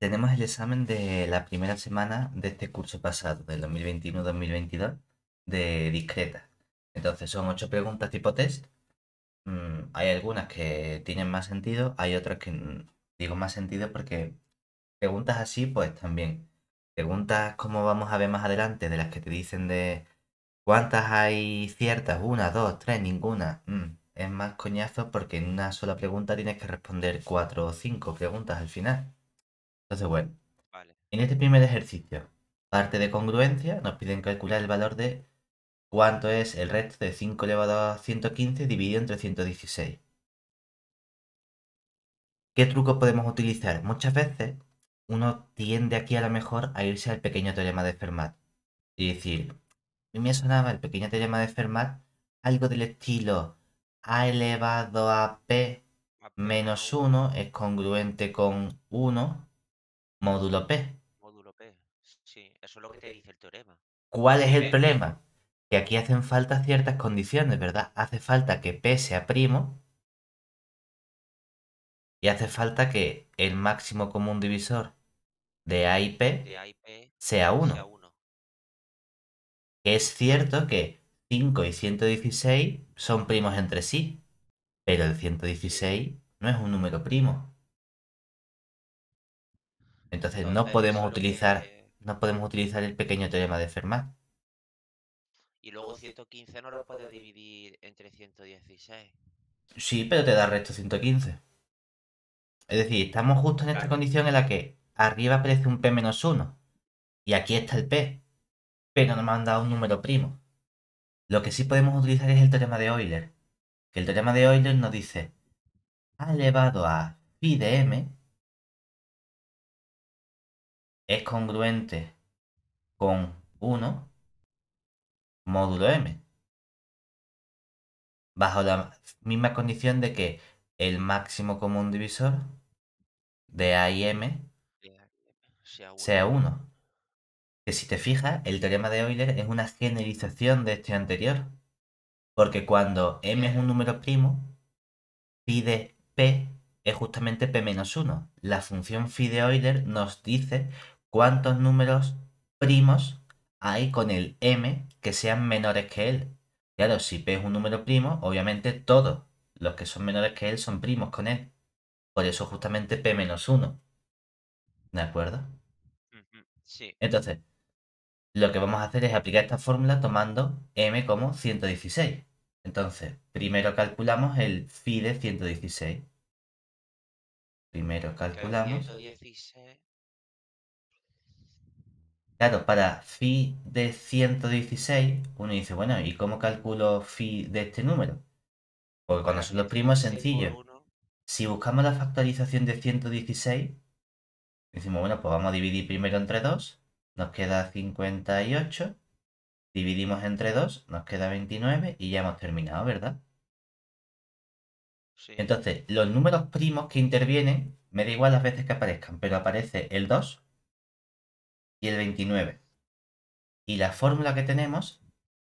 Tenemos el examen de la primera semana de este curso pasado, del 2021-2022, de discreta. Entonces son ocho preguntas tipo test. Mm, hay algunas que tienen más sentido, hay otras que digo más sentido porque preguntas así, pues también. Preguntas como vamos a ver más adelante, de las que te dicen de cuántas hay ciertas, una, dos, tres, ninguna. Mm, es más coñazo porque en una sola pregunta tienes que responder cuatro o cinco preguntas al final. Entonces, bueno, en este primer ejercicio, parte de congruencia, nos piden calcular el valor de cuánto es el resto de 5 elevado a 115 dividido entre 116. ¿Qué truco podemos utilizar? Muchas veces uno tiende aquí a lo mejor a irse al pequeño teorema de Fermat. Y decir, a me sonaba el pequeño teorema de Fermat algo del estilo a elevado a p menos 1 es congruente con 1 Módulo P. Módulo P, sí, eso es lo que te dice el teorema. ¿Cuál es el problema? Que aquí hacen falta ciertas condiciones, ¿verdad? Hace falta que P sea primo y hace falta que el máximo común divisor de A y P, sea 1. es cierto que 5 y 116 son primos entre sí, pero el 116 no es un número primo. Entonces, no podemos utilizar no podemos utilizar el pequeño teorema de Fermat. Y luego 115 no lo puedes dividir entre 116. Sí, pero te da resto 115. Es decir, estamos justo en esta condición en la que arriba aparece un P-1 y aquí está el P, pero nos me han un número primo. Lo que sí podemos utilizar es el teorema de Euler, que el teorema de Euler nos dice A elevado a phi de m es congruente con 1 módulo m. Bajo la misma condición de que el máximo común divisor de A y M sea 1. Que si te fijas, el teorema de Euler es una generalización de este anterior. Porque cuando m es un número primo, phi de p es justamente p-1. menos La función phi de Euler nos dice cuántos números primos hay con el m que sean menores que él. Claro, si P es un número primo, obviamente todos los que son menores que él son primos con él. Por eso justamente P menos 1. ¿De acuerdo? Sí. Entonces, lo que vamos a hacer es aplicar esta fórmula tomando m como 116. Entonces, primero calculamos el phi de 116. Primero calculamos. Claro, para phi de 116, uno dice, bueno, ¿y cómo calculo phi de este número? Porque cuando son los primos es sencillo. Si buscamos la factorización de 116, decimos, bueno, pues vamos a dividir primero entre 2, nos queda 58, dividimos entre 2, nos queda 29 y ya hemos terminado, ¿verdad? Entonces, los números primos que intervienen, me da igual las veces que aparezcan, pero aparece el 2, y el 29. Y la fórmula que tenemos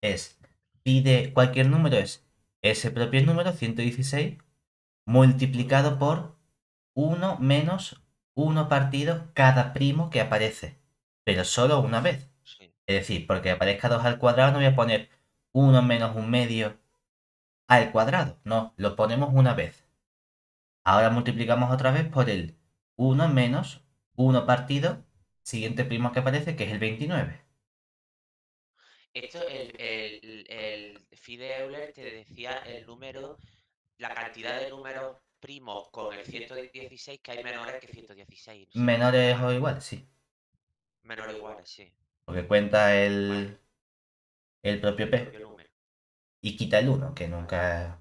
es pide de cualquier número es ese propio número, 116, multiplicado por 1 menos 1 partido cada primo que aparece, pero solo una vez. Es decir, porque aparezca 2 al cuadrado no voy a poner 1 menos 1 medio al cuadrado, no, lo ponemos una vez. Ahora multiplicamos otra vez por el 1 menos 1 partido siguiente primo que aparece, que es el 29. Esto, el, el, Fide Euler te decía el número, la cantidad de números primos con el 116, que hay menores que 116. Menores o iguales, sí. Menores o iguales, sí. Porque cuenta el, el propio P. Y quita el 1, que nunca...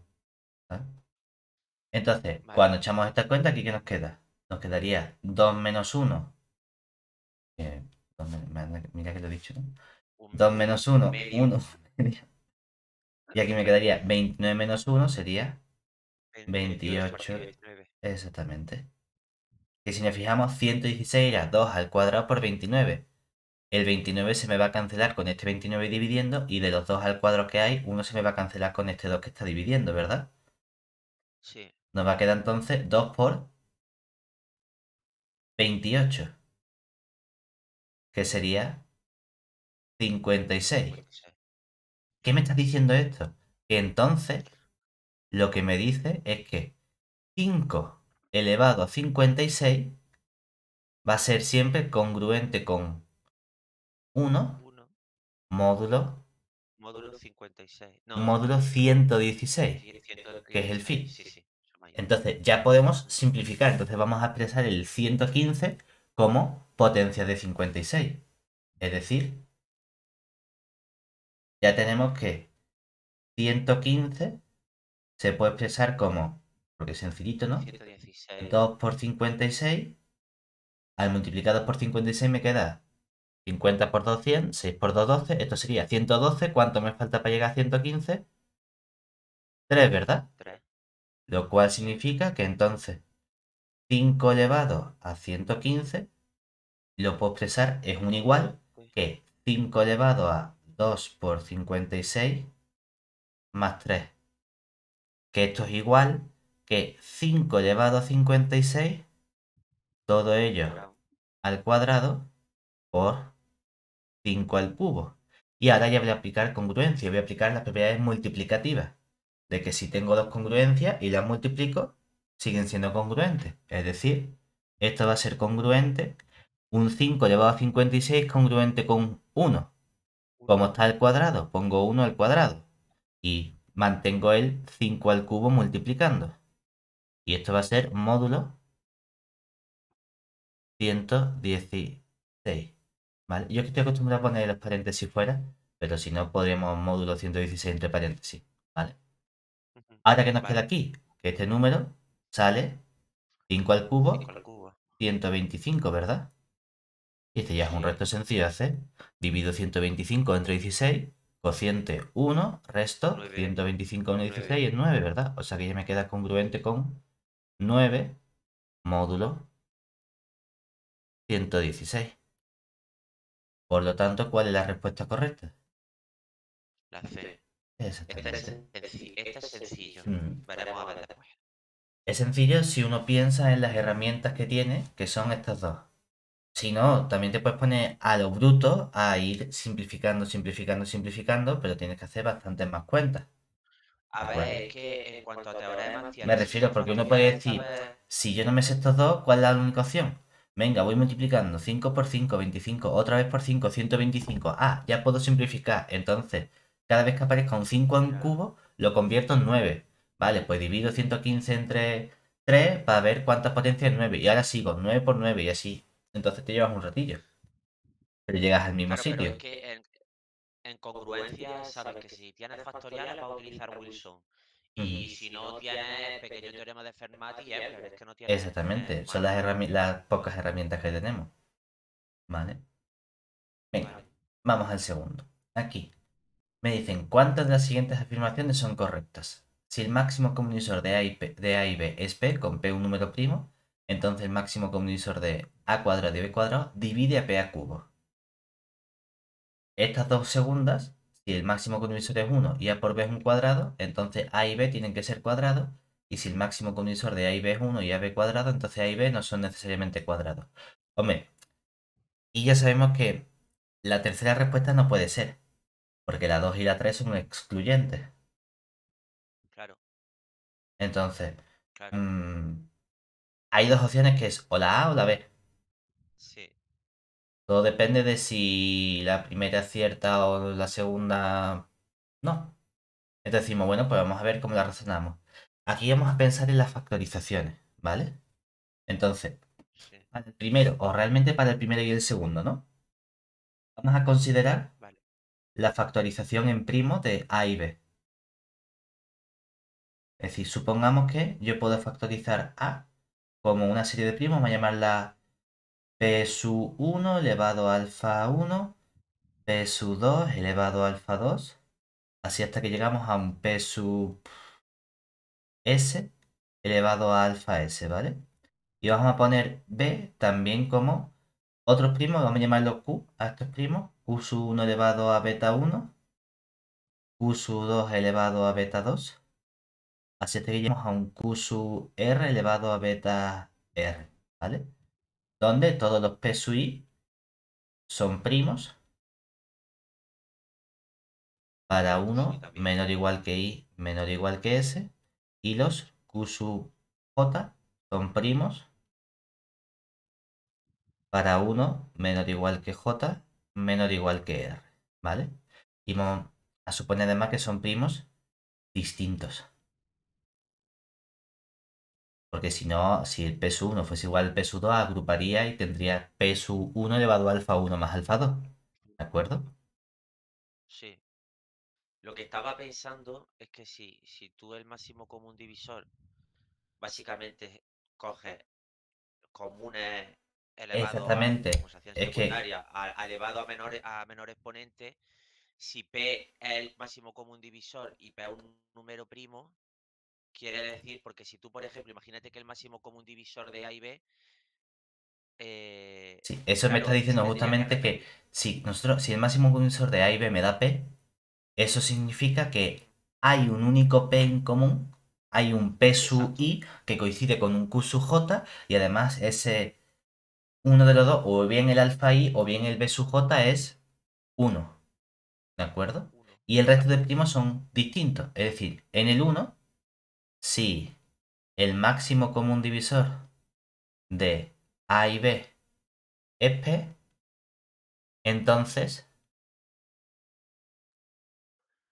Entonces, cuando echamos esta cuenta, qué nos queda? Nos quedaría 2 menos 1 mira que lo he dicho. 2 menos 1, 1. Y aquí me quedaría 29 menos 1 sería 28. Exactamente. Que si nos fijamos, 116 era 2 al cuadrado por 29. El 29 se me va a cancelar con este 29 dividiendo y de los 2 al cuadrado que hay, uno se me va a cancelar con este 2 que está dividiendo, ¿verdad? Sí. Nos va a quedar entonces 2 por 28 que sería 56. ¿Qué me estás diciendo esto? Que entonces lo que me dice es que 5 elevado a 56 va a ser siempre congruente con 1, módulo módulo 56, módulo 116, eh, que es el fin. Entonces ya podemos simplificar. Entonces vamos a expresar el 115 como potencia de 56. Es decir, ya tenemos que 115 se puede expresar como, porque es sencillito, ¿no? 2 por 56, al multiplicado por 56 me queda 50 por 200, 6 por 2, 12, esto sería 112, ¿cuánto me falta para llegar a 115? 3, ¿verdad? 3. Lo cual significa que entonces 5 elevado a 115, lo puedo expresar, es un igual que 5 elevado a 2 por 56 más 3. Que esto es igual que 5 elevado a 56, todo ello al cuadrado por 5 al cubo. Y ahora ya voy a aplicar congruencia, voy a aplicar las propiedades multiplicativas. De que si tengo dos congruencias y las multiplico, siguen siendo congruentes. Es decir, esto va a ser congruente. Un 5 elevado a 56 congruente con 1. ¿Cómo está el cuadrado, pongo 1 al cuadrado. Y mantengo el 5 al cubo multiplicando. Y esto va a ser módulo 116. ¿Vale? Yo estoy acostumbrado a poner los paréntesis fuera, pero si no, podríamos módulo 116 entre paréntesis. ¿Vale? Ahora que nos queda aquí, que este número sale 5 al cubo, 125, ¿verdad? Y este ya es un resto sencillo de hacer. Divido 125 entre 16, cociente 1, resto 125 entre 16 es 9, ¿verdad? O sea que ya me queda congruente con 9 módulo 116. Por lo tanto, ¿cuál es la respuesta correcta? La C. Exactamente. es, sencillo. Mm. a ver es sencillo si uno piensa en las herramientas que tiene, que son estas dos. Si no, también te puedes poner a lo bruto a ir simplificando, simplificando, simplificando, pero tienes que hacer bastantes más cuentas. A ver, es que en cuanto a Me refiero, porque uno puede decir, si yo no me sé estos dos, ¿cuál es la única opción? Venga, voy multiplicando 5 por 5, 25, otra vez por 5, 125. Ah, ya puedo simplificar. Entonces, cada vez que aparezca un 5 en cubo, lo convierto en 9. Vale, pues divido 115 entre 3 para ver cuántas potencias es 9. Y ahora sigo, 9 por 9 y así. Entonces te llevas un ratillo. Pero llegas al mismo sitio. en, congruencia sabes que si tienes factoriales vas a utilizar Wilson. Y si no tienes pequeño teorema de Fermat y es que no tienes... Exactamente, eh, son las, pocas herramientas que tenemos. Vale. Venga, vamos al segundo. Aquí. Me dicen, ¿cuántas de las siguientes afirmaciones son correctas? Si el máximo comunisor de A, y de A y B es P, con P un número primo, entonces el máximo divisor de A cuadrado y B cuadrado divide a P a cubo. Estas dos segundas, si el máximo divisor es 1 y A por B es un cuadrado, entonces A y B tienen que ser cuadrados. Y si el máximo divisor de A y B es 1 y AB cuadrado, entonces A y B no son necesariamente cuadrados. Hombre, y ya sabemos que la tercera respuesta no puede ser, porque la 2 y la 3 son excluyentes. Entonces, mm, hay dos opciones que es o la A o la B. Sí. Todo depende de si la primera es cierta o la segunda no. Entonces decimos, bueno, pues vamos a ver cómo la razonamos. Aquí vamos a pensar en las factorizaciones, ¿vale? Entonces, para el primero, o realmente para el primero y el segundo, ¿no? Vamos a considerar la factorización en primo de A y B. Es decir, supongamos que yo puedo factorizar A como una serie de primos, vamos a llamarla P sub 1 elevado a alfa 1, P sub 2 elevado a alfa 2, así hasta que llegamos a un P sub S elevado a alfa S, ¿vale? Y vamos a poner B también como otros primos, vamos a llamarlo Q a estos primos, Q sub 1 elevado a beta 1, Q 2 elevado a beta 2, Así que llegamos a un Q sub R elevado a beta R, ¿vale? Donde todos los P sub I son primos para 1 menor igual que I menor igual que S y los Q sub J son primos para 1 menor igual que J menor igual que R, ¿vale? Y vamos a suponer además que son primos distintos. Porque si no, si el p 1 fuese igual al p 2 agruparía y tendría p 1 elevado a alfa 1 más alfa 2. ¿De acuerdo? Sí. Lo que estaba pensando es que si, si tú el máximo común divisor básicamente coges comunes elevados Exactamente. a es que... elevado a menor, a menor exponente, si P es el máximo común divisor y P es un número primo, Quiere decir, porque si tú, por ejemplo, imagínate que el máximo común divisor de A y B. Eh, sí, eso me está diciendo justamente que, si, nosotros, si el máximo común divisor de A y B me da P, eso significa que hay un único P en común, hay un P sub I que coincide con un Q sub J y además ese uno de los dos, o bien el alfa I o bien el B sub J es 1. ¿De acuerdo? Y el resto de primos son distintos. Es decir, en el 1 si el máximo común divisor de A y B es P, entonces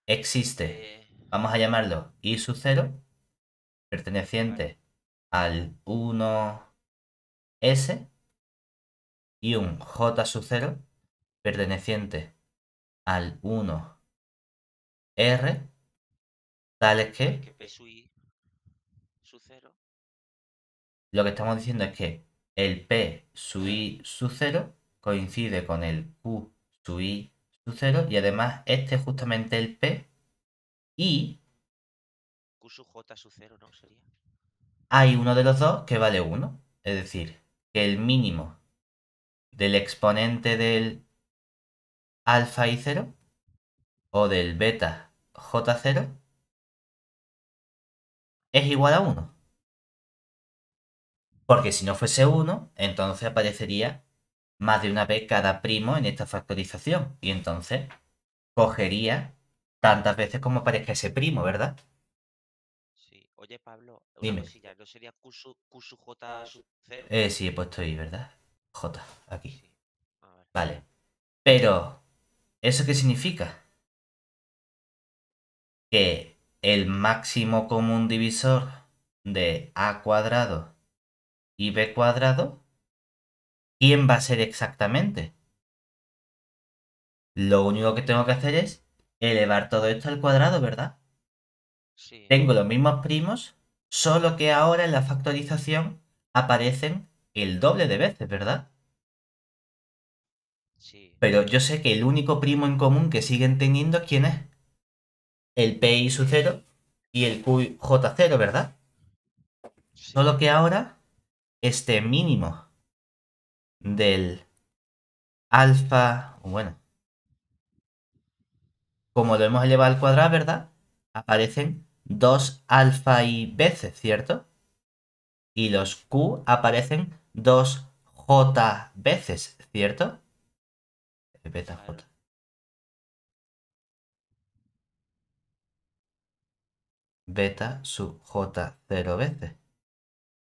existe, eh, vamos a llamarlo I sub 0, perteneciente al 1S y un J sub 0 perteneciente al 1R, tales que Lo que estamos diciendo es que el P sub I sub 0 coincide con el Q sub I sub 0 y además este es justamente el P y... Q sub J su 0, ¿no? Sería. Hay uno de los dos que vale 1. Es decir, que el mínimo del exponente del alfa i 0 o del beta J0 es igual a 1. Porque si no fuese 1, entonces aparecería más de una vez cada primo en esta factorización. Y entonces cogería tantas veces como aparezca ese primo, ¿verdad? Sí. Oye, Pablo, una Dime. ¿no sería Q sub, J sub Eh, sí, he puesto ahí, ¿verdad? J, aquí. Vale. Pero, ¿eso qué significa? Que el máximo común divisor de A cuadrado y b cuadrado, ¿quién va a ser exactamente? Lo único que tengo que hacer es elevar todo esto al cuadrado, ¿verdad? Tengo los mismos primos, solo que ahora en la factorización aparecen el doble de veces, ¿verdad? Pero yo sé que el único primo en común que siguen teniendo, es... ¿quién es? El p y su 0 eh. y el QJ0, ¿verdad? Solo que ahora este mínimo del alfa, bueno, como lo hemos elevado al cuadrado, ¿verdad? Aparecen dos alfa y veces, ¿cierto? Y los q aparecen dos j veces, ¿cierto? Beta j. Beta sub j 0 veces.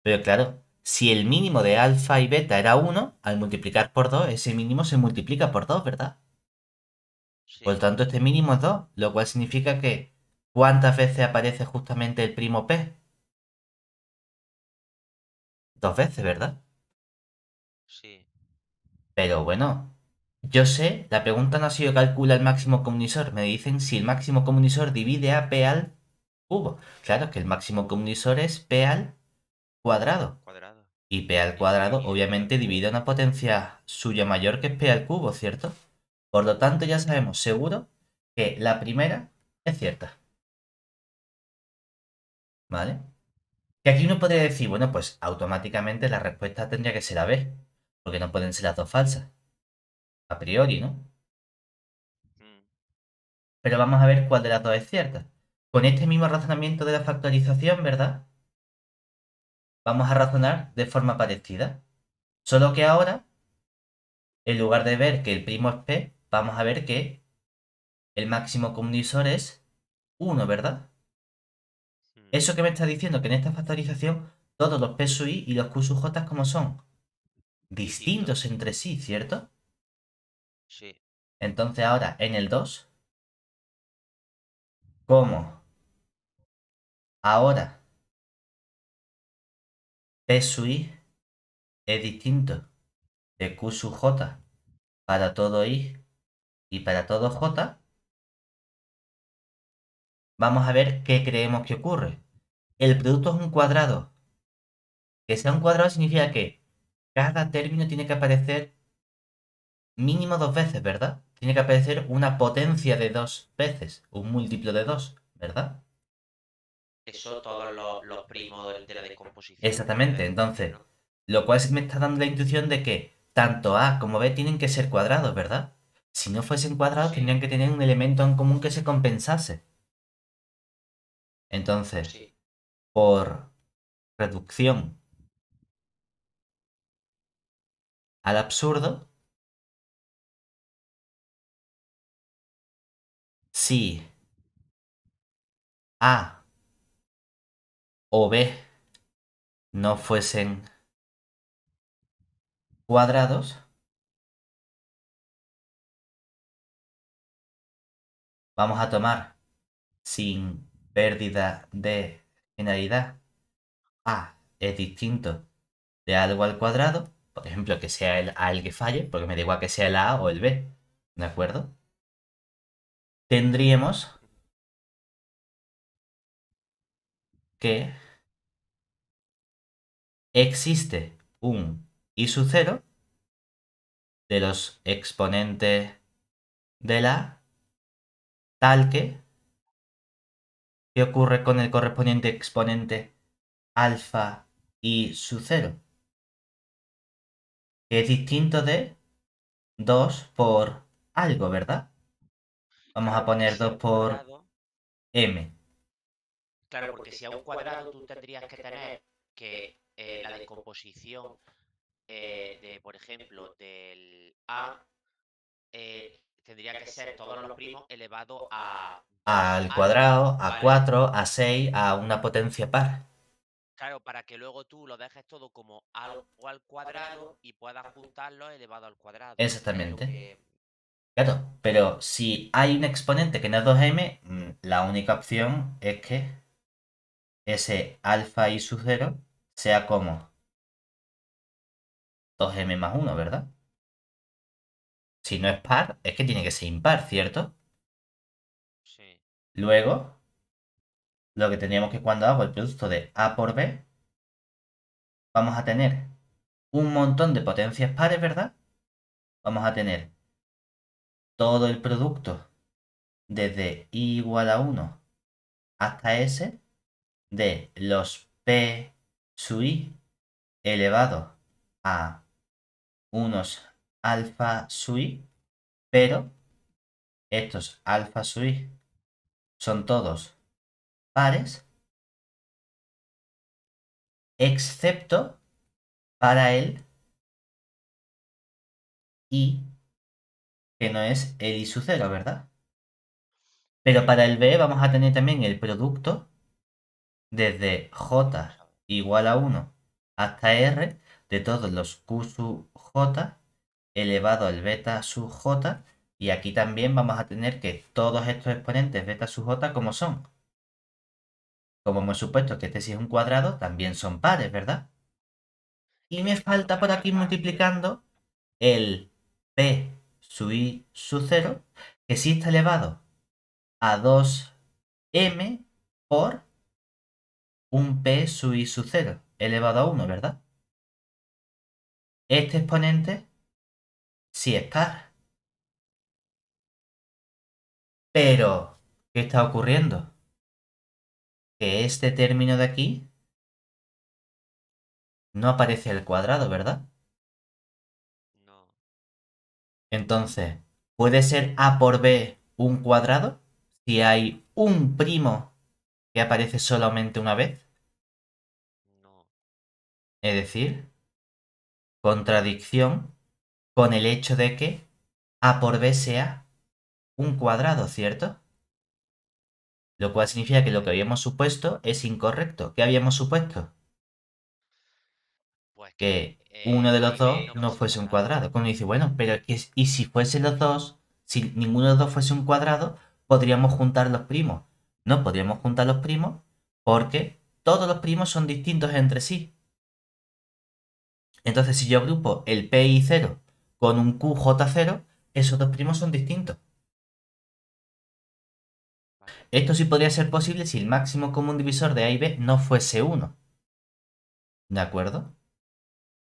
Pero claro, si el mínimo de alfa y beta era 1, al multiplicar por 2, ese mínimo se multiplica por 2, ¿verdad? Por tanto, este mínimo es 2, lo cual significa que ¿cuántas veces aparece justamente el primo P? Dos veces, ¿verdad? Sí. Pero bueno, yo sé, la pregunta no ha sido calcula el máximo comunisor, me dicen si el máximo comunisor divide a P al cubo. Claro que el máximo comunisor es P al cuadrado. Y P al cuadrado obviamente divide una potencia suya mayor que es P al cubo, ¿cierto? Por lo tanto, ya sabemos seguro que la primera es cierta. ¿Vale? Que aquí uno podría decir, bueno, pues automáticamente la respuesta tendría que ser la B, porque no pueden ser las dos falsas. A priori, ¿no? Mm. Pero vamos a ver cuál de las dos es cierta. Con este mismo razonamiento de la factorización, ¿verdad? vamos a razonar de forma parecida. Solo que ahora, en lugar de ver que el primo es P, vamos a ver que el máximo común divisor es 1, ¿verdad? Hmm. Eso que me está diciendo que en esta factorización todos los P sub i y los Q sub j como son distintos entre sí, ¿cierto? Sí. Entonces ahora en el 2, ¿cómo? ahora P sub i es distinto de Q sub j para todo i y para todo j, vamos a ver qué creemos que ocurre. El producto es un cuadrado. Que sea un cuadrado significa que cada término tiene que aparecer mínimo dos veces, ¿verdad? Tiene que aparecer una potencia de dos veces, un múltiplo de dos, ¿verdad? eso todos los, primos de la descomposición. Exactamente, entonces, lo cual me está dando la intuición de que tanto A como B tienen que ser cuadrados, ¿verdad? Si no fuesen cuadrados, tendrían que tener un elemento en común que se compensase. Entonces, por reducción al absurdo, sí A o B no fuesen cuadrados, vamos a tomar sin pérdida de generalidad A es distinto de algo al cuadrado, por ejemplo, que sea el A el que falle, porque me da igual que sea el A o el B, ¿de acuerdo? Tendríamos que existe un i sub 0 de los exponentes de la tal que ¿qué ocurre con el correspondiente exponente alfa y su cero. Que es distinto de 2 por algo, ¿verdad? Vamos a poner 2 por m. Claro, porque si a un cuadrado tú tendrías que tener que eh, eh, la descomposición eh, de, por ejemplo, del A tendría que ser todos los primos elevado a... Al cuadrado, a, 4, a 6, a una potencia par. Claro, para que luego tú lo dejes todo como algo al cuadrado y puedas juntarlo elevado al cuadrado. Exactamente. Claro, pero si hay un exponente que no es 2m, mm, la única opción es que ese alfa y su 0 sea como 2m más 1, ¿verdad? Si no es par, es que tiene que ser impar, ¿cierto? Luego, lo que tendríamos que cuando hago el producto de A por B, vamos a tener un montón de potencias pares, ¿verdad? Vamos a tener todo el producto desde I igual a 1 hasta S de los P sub i elevado a unos alfa sub i, pero estos alfa sub i son todos pares, excepto para el i, que no es el i su 0, ¿verdad? Pero para el b vamos a tener también el producto desde j igual a 1 hasta r de todos los q sub j elevado al beta sub j. Y aquí también vamos a tener que todos estos exponentes beta sub j como son. Como hemos supuesto que este sí es un cuadrado, también son pares, ¿verdad? Y me falta por aquí multiplicando el p sub i sub 0, que sí está elevado a 2m por un P sub I sub 0 elevado a 1, ¿verdad? Este exponente sí es par. Pero, ¿qué está ocurriendo? Que este término de aquí no aparece al cuadrado, ¿verdad? No. Entonces, ¿puede ser A por B un cuadrado? Si hay un primo que aparece solamente una vez? No. Es decir, contradicción con el hecho de que A por B sea un cuadrado, ¿cierto? Lo cual significa que lo que habíamos supuesto es incorrecto. ¿Qué habíamos supuesto? Pues que uno de los dos no, fuese un cuadrado. Como dice, bueno, pero y si fuese los dos, si ninguno de los dos fuese un cuadrado, podríamos juntar los primos. No podríamos juntar los primos porque todos los primos son distintos entre sí. Entonces, si yo agrupo el PI0 con un QJ0, esos dos primos son distintos. Esto sí podría ser posible si el máximo común divisor de A y B no fuese 1. ¿De acuerdo?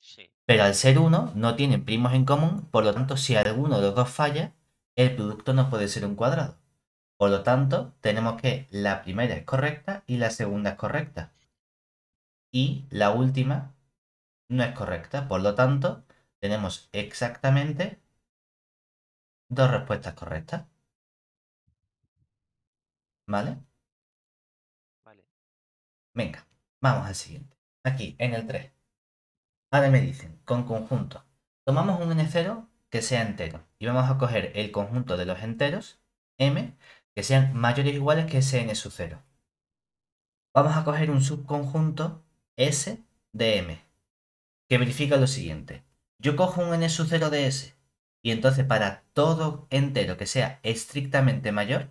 Sí. Pero al ser 1 no tienen primos en común, por lo tanto si alguno de los dos falla, el producto no puede ser un cuadrado. Por lo tanto, tenemos que la primera es correcta y la segunda es correcta. Y la última no es correcta. Por lo tanto, tenemos exactamente dos respuestas correctas. ¿Vale? Vale. Venga, vamos al siguiente. Aquí, en el 3. Ahora me dicen, con conjunto. Tomamos un n0 que sea entero. Y vamos a coger el conjunto de los enteros, m, que sean mayores o iguales que Sn sub 0. Vamos a coger un subconjunto S de M, que verifica lo siguiente. Yo cojo un n sub 0 de S, y entonces para todo entero que sea estrictamente mayor,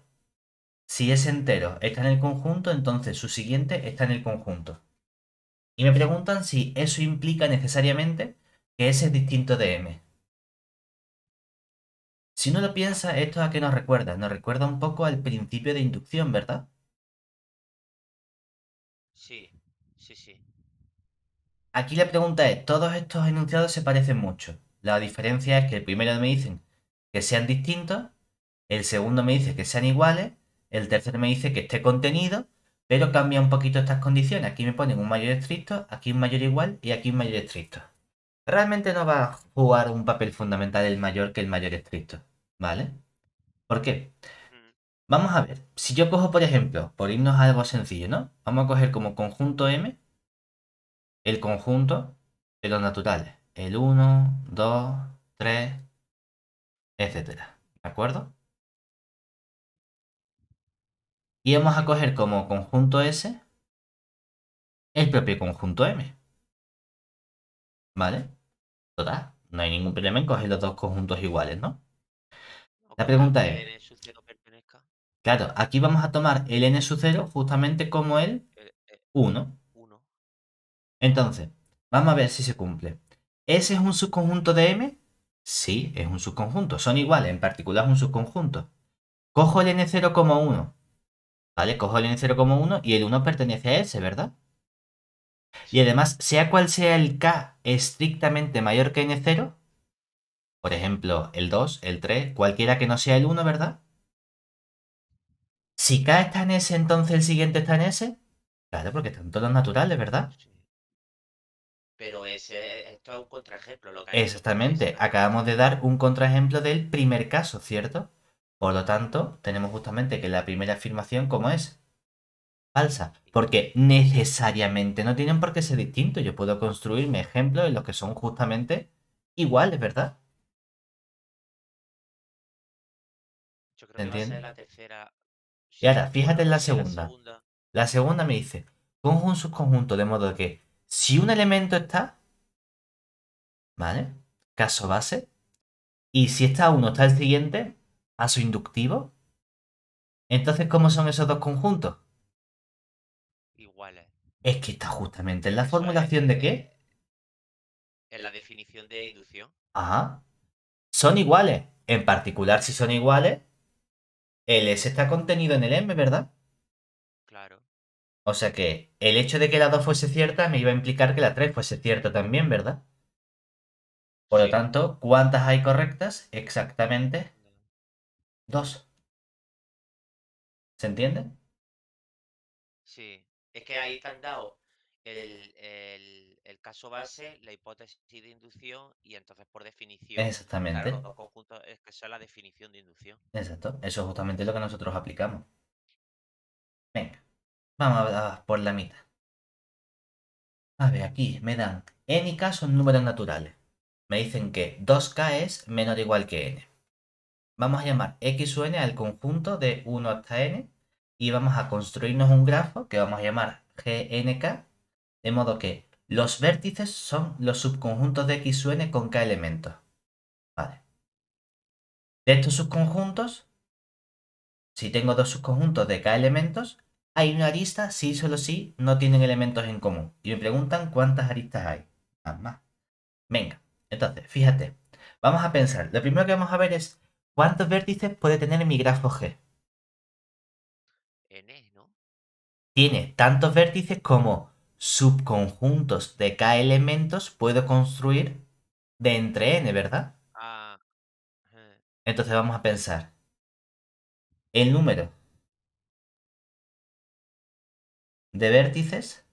si ese entero está en el conjunto, entonces su siguiente está en el conjunto. Y me preguntan si eso implica necesariamente que S es distinto de M. Si no lo piensa, ¿esto a qué nos recuerda? Nos recuerda un poco al principio de inducción, ¿verdad? Sí, sí, sí. Aquí la pregunta es, todos estos enunciados se parecen mucho. La diferencia es que el primero me dicen que sean distintos, el segundo me dice que sean iguales, el tercero me dice que esté contenido, pero cambia un poquito estas condiciones. Aquí me ponen un mayor estricto, aquí un mayor igual y aquí un mayor estricto. Realmente no va a jugar un papel fundamental el mayor que el mayor estricto. ¿Vale? ¿Por qué? Vamos a ver, si yo cojo, por ejemplo, por irnos a algo sencillo, ¿no? Vamos a coger como conjunto M el conjunto de los naturales. El 1, 2, 3, etc. ¿De acuerdo? Y vamos a coger como conjunto S el propio conjunto M. ¿Vale? Total, no hay ningún problema en coger los dos conjuntos iguales, ¿no? La pregunta es... Claro, aquí vamos a tomar el n sub 0 justamente como el 1. Eh, Entonces, vamos a ver si se cumple. ¿Ese es un subconjunto de M? Sí, es un subconjunto. Son iguales, en particular es un subconjunto. Cojo el n 0 como 1, ¿Vale? Cojo el n 0 como 1 y el 1 pertenece a S, ¿verdad? Y además, sea cual sea el K estrictamente mayor que N0, por ejemplo, el 2, el 3, cualquiera que no sea el 1, ¿verdad? Si K está en S, entonces el siguiente está en S. Claro, porque están todos naturales, ¿verdad? Pero ese, esto es un contraejemplo. Exactamente. Acabamos de dar un contraejemplo del primer caso, ¿cierto? Por lo tanto, tenemos justamente que la primera afirmación, como es? Falsa. Porque necesariamente no tienen por qué ser distintos. Yo puedo construirme ejemplos en los que son justamente iguales, ¿verdad? entiendes? Y ahora, fíjate en la segunda. La segunda, me dice conjunto subconjunto, de modo que si un elemento está, ¿vale? Caso base. Y si está uno, está el siguiente, Paso inductivo. Entonces, ¿cómo son esos dos conjuntos? Iguales. Es que está justamente en la formulación de qué? En la definición de inducción. Ajá. Ah, son iguales. En particular, si son iguales, el S está contenido en el M, ¿verdad? Claro. O sea que el hecho de que la 2 fuese cierta me iba a implicar que la 3 fuese cierta también, ¿verdad? Por lo tanto, ¿cuántas hay correctas? Exactamente dos. ¿Se entiende? Sí, es que ahí te han dado el, caso base, la hipótesis de inducción y entonces por definición... Exactamente. los conjuntos es que sea la definición de inducción. Exacto, eso es justamente lo que nosotros aplicamos. Venga, vamos a por la mitad. A ver, aquí me dan n y k son números naturales. Me dicen que 2k es menor o igual que n. Vamos a llamar x o n al conjunto de 1 hasta n y vamos a construirnos un grafo que vamos a llamar gnk de modo que los vértices son los subconjuntos de X Y, n con K elementos. Vale. De estos subconjuntos, si tengo dos subconjuntos de K elementos, hay una arista si y solo si no tienen elementos en común. Y me preguntan cuántas aristas hay. Más, más. Venga, entonces, fíjate. Vamos a pensar. Lo primero que vamos a ver es cuántos vértices puede tener mi grafo G. N, ¿no? Tiene tantos vértices como subconjuntos de k elementos puedo construir de entre n, ¿verdad? Ah, Entonces vamos a pensar. El número de vértices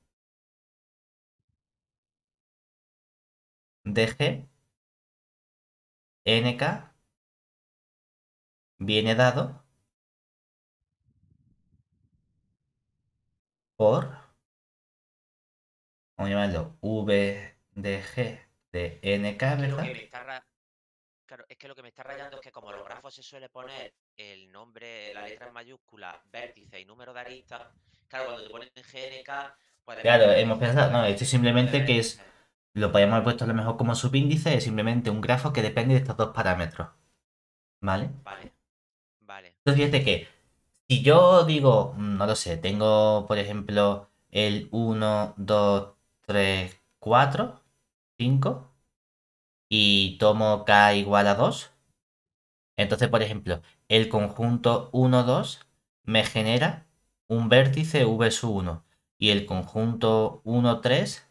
de G nk viene dado por vamos a llamarlo V de G de NK, ¿verdad? claro, es que lo que me está rayando es que como los grafos se suele poner el nombre, la letra en mayúscula, vértice y número de arista, claro, cuando te ponen GNK... Pues claro, hemos pensado, no, esto simplemente que es... Lo podríamos haber puesto a lo mejor como subíndice, es simplemente un grafo que depende de estos dos parámetros. ¿Vale? Vale. Vale. Entonces fíjate que si yo digo, mm, no lo sé, tengo por ejemplo el 1, 2, 3, 4, 5 y tomo k igual a 2. Entonces, por ejemplo, el conjunto 1, 2 me genera un vértice v sub 1 y el conjunto 1, 3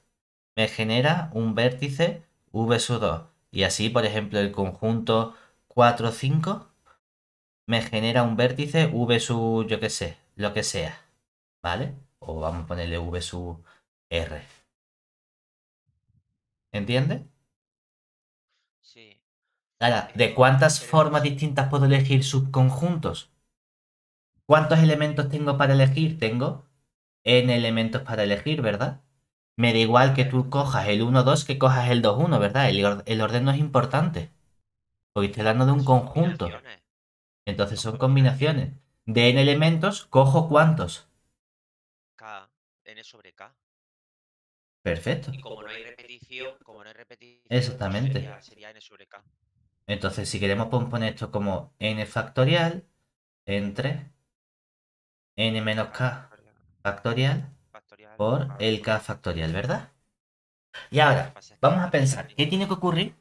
me genera un vértice v sub 2. Y así, por ejemplo, el conjunto 4, 5 me genera un vértice v sub, yo qué sé, lo que sea, ¿vale? O vamos a ponerle v sub r. ¿Entiendes? Sí. ¿de cuántas formas distintas puedo elegir subconjuntos? ¿Cuántos elementos tengo para elegir? Tengo n elementos para elegir, ¿verdad? Me da igual que tú cojas el 1-2 que cojas el 2-1, ¿verdad? El, orden no es importante. Porque estoy hablando de un conjunto. Entonces son combinaciones. De n elementos, cojo cuántos. K, n sobre K. Perfecto. Exactamente. Entonces, si queremos poner esto como n factorial entre n menos k factorial por el k factorial, ¿verdad? Y ahora, vamos a pensar, ¿qué tiene que ocurrir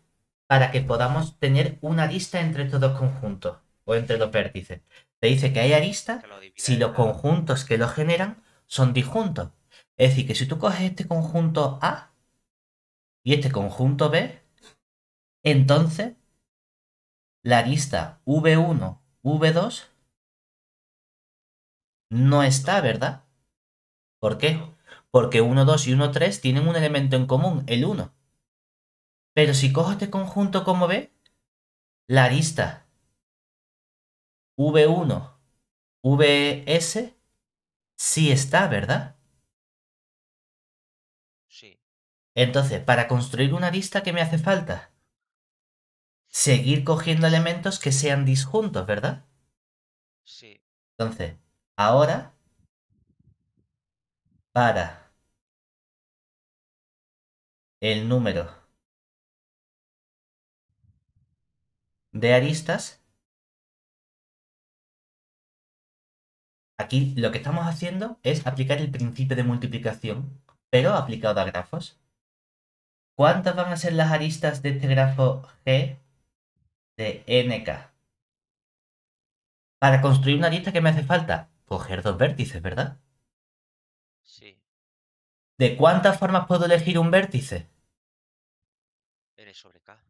para que podamos tener una lista entre estos dos conjuntos o entre los vértices? Se dice que hay arista si los conjuntos que lo generan son disjuntos. Es decir, que si tú coges este conjunto A y este conjunto B, entonces la arista V1, V2 no está, ¿verdad? ¿Por qué? Porque 1, 2 y 1, 3 tienen un elemento en común, el 1. Pero si cojo este conjunto como B, la arista V1, VS sí está, ¿verdad? Entonces, para construir una arista, ¿qué me hace falta? Seguir cogiendo elementos que sean disjuntos, ¿verdad? Sí. Entonces, ahora, para el número de aristas, aquí lo que estamos haciendo es aplicar el principio de multiplicación, pero aplicado a grafos. ¿Cuántas van a ser las aristas de este grafo G de NK? Para construir una arista, ¿qué me hace falta? Coger dos vértices, ¿verdad? Sí. ¿De cuántas formas puedo elegir un vértice? N sobre K.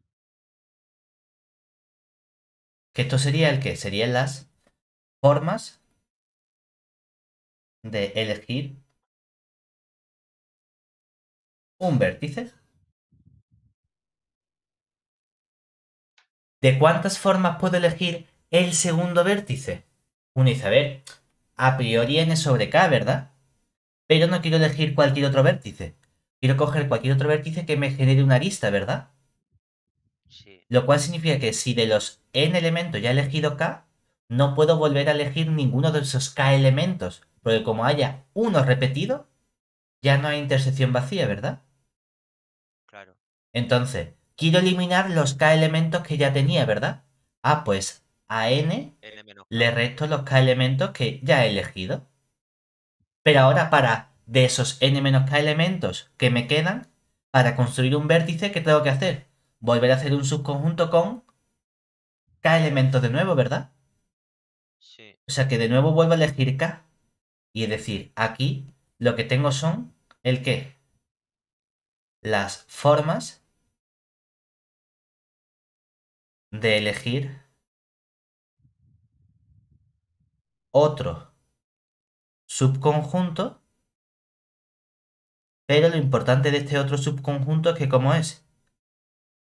Que esto sería el que serían las formas de elegir un vértice. ¿De cuántas formas puedo elegir el segundo vértice? Uno dice, a ver, a priori n sobre k, ¿verdad? Pero no quiero elegir cualquier otro vértice. Quiero coger cualquier otro vértice que me genere una arista, ¿verdad? Sí. Lo cual significa que si de los n elementos ya he elegido k, no puedo volver a elegir ninguno de esos k elementos, porque como haya uno repetido, ya no hay intersección vacía, ¿verdad? Claro. Entonces, Quiero eliminar los K elementos que ya tenía, ¿verdad? Ah, pues a N, le resto los K elementos que ya he elegido. Pero ahora para de esos N-K menos elementos que me quedan, para construir un vértice, ¿qué tengo que hacer? Volver a hacer un subconjunto con K elementos de nuevo, ¿verdad? Sí. O sea que de nuevo vuelvo a elegir K. Y es decir, aquí lo que tengo son el qué? Las formas de elegir otro subconjunto, pero lo importante de este otro subconjunto es que como es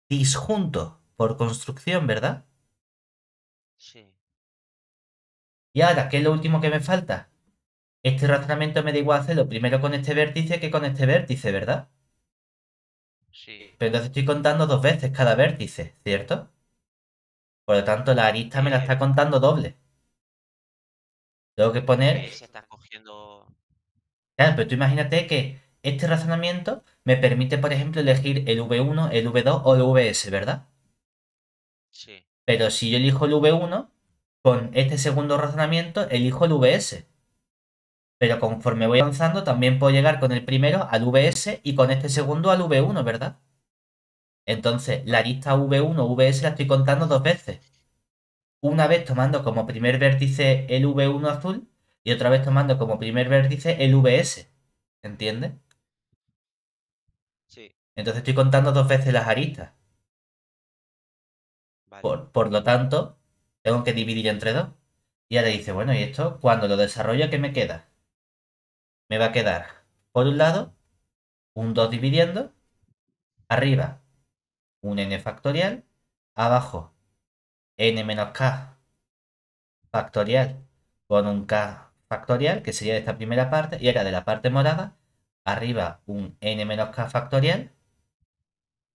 disjunto por construcción, ¿verdad? Sí. Y ahora, ¿qué es lo último que me falta? Este razonamiento me da igual hacerlo primero con este vértice que con este vértice, ¿verdad? Sí. Pero entonces estoy contando dos veces cada vértice, ¿cierto? Por lo tanto, la arista me la está contando doble. Tengo que poner. Se está cogiendo... Claro, pero tú imagínate que este razonamiento me permite, por ejemplo, elegir el V1, el V2 o el VS, ¿verdad? Sí. Pero si yo elijo el V1, con este segundo razonamiento elijo el VS. Pero conforme voy avanzando, también puedo llegar con el primero al VS y con este segundo al V1, ¿verdad? Entonces, la arista V1, Vs la estoy contando dos veces. Una vez tomando como primer vértice el V1 azul y otra vez tomando como primer vértice el Vs. ¿Entiendes? Sí. Entonces estoy contando dos veces las aristas. Por, lo tanto, tengo que dividir entre dos. Y ahora dice, bueno, ¿y esto? Cuando lo desarrollo, ¿qué me queda? Me va a quedar, por un lado, un 2 dividiendo, arriba un n factorial, abajo n menos k factorial con un k factorial, que sería de esta primera parte, y era de la parte morada, arriba un n menos k factorial,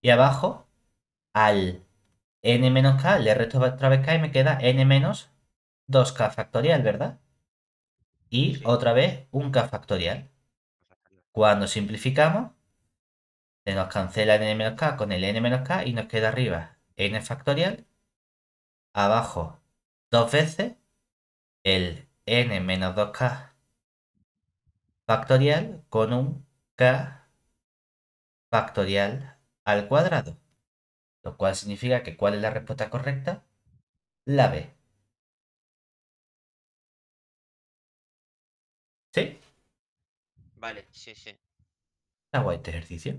y abajo al n menos k, le resto otra vez k y me queda n menos 2k factorial, ¿verdad? Y otra vez un k factorial. Pues Cuando simplificamos, se nos cancela n-k con el n-k menos y nos queda arriba n factorial, abajo dos veces el n menos 2k factorial con un k factorial al cuadrado. Lo cual significa que cuál es la respuesta correcta? La B. ¿Sí? Vale, sí, sí. Hago este ejercicio.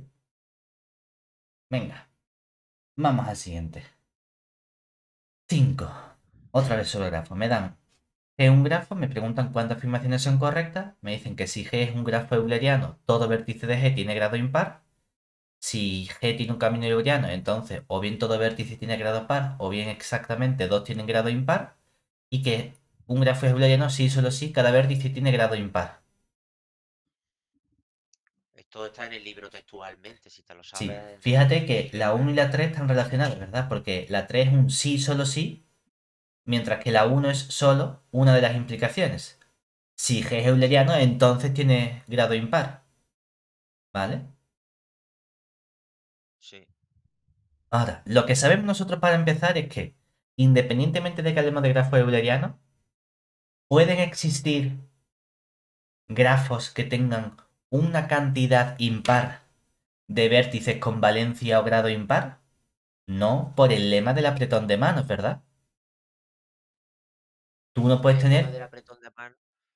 Venga. Vamos al siguiente. 5. Otra vez sobre grafo. Me dan G un grafo, me preguntan cuántas afirmaciones son correctas. Me dicen que si G es un grafo euleriano, todo vértice de G tiene grado impar. Si G tiene un camino euleriano, entonces o bien todo vértice tiene grado par, o bien exactamente dos tienen grado impar. Y que un grafo euleriano sí, solo sí, cada vértice tiene grado impar todo está en el libro textualmente, si te lo sabes. Sí. Fíjate que la 1 y la 3 están relacionadas, ¿verdad? Porque la 3 es un sí, solo sí, mientras que la 1 es solo una de las implicaciones. Si G es euleriano, entonces tiene grado impar. ¿Vale? Sí. Ahora, lo que sabemos nosotros para empezar es que, independientemente de que hablemos de grafo euleriano, pueden existir grafos que tengan una cantidad impar de vértices con valencia o grado impar? No, por el lema del apretón de manos, ¿verdad? Tú no puedes tener.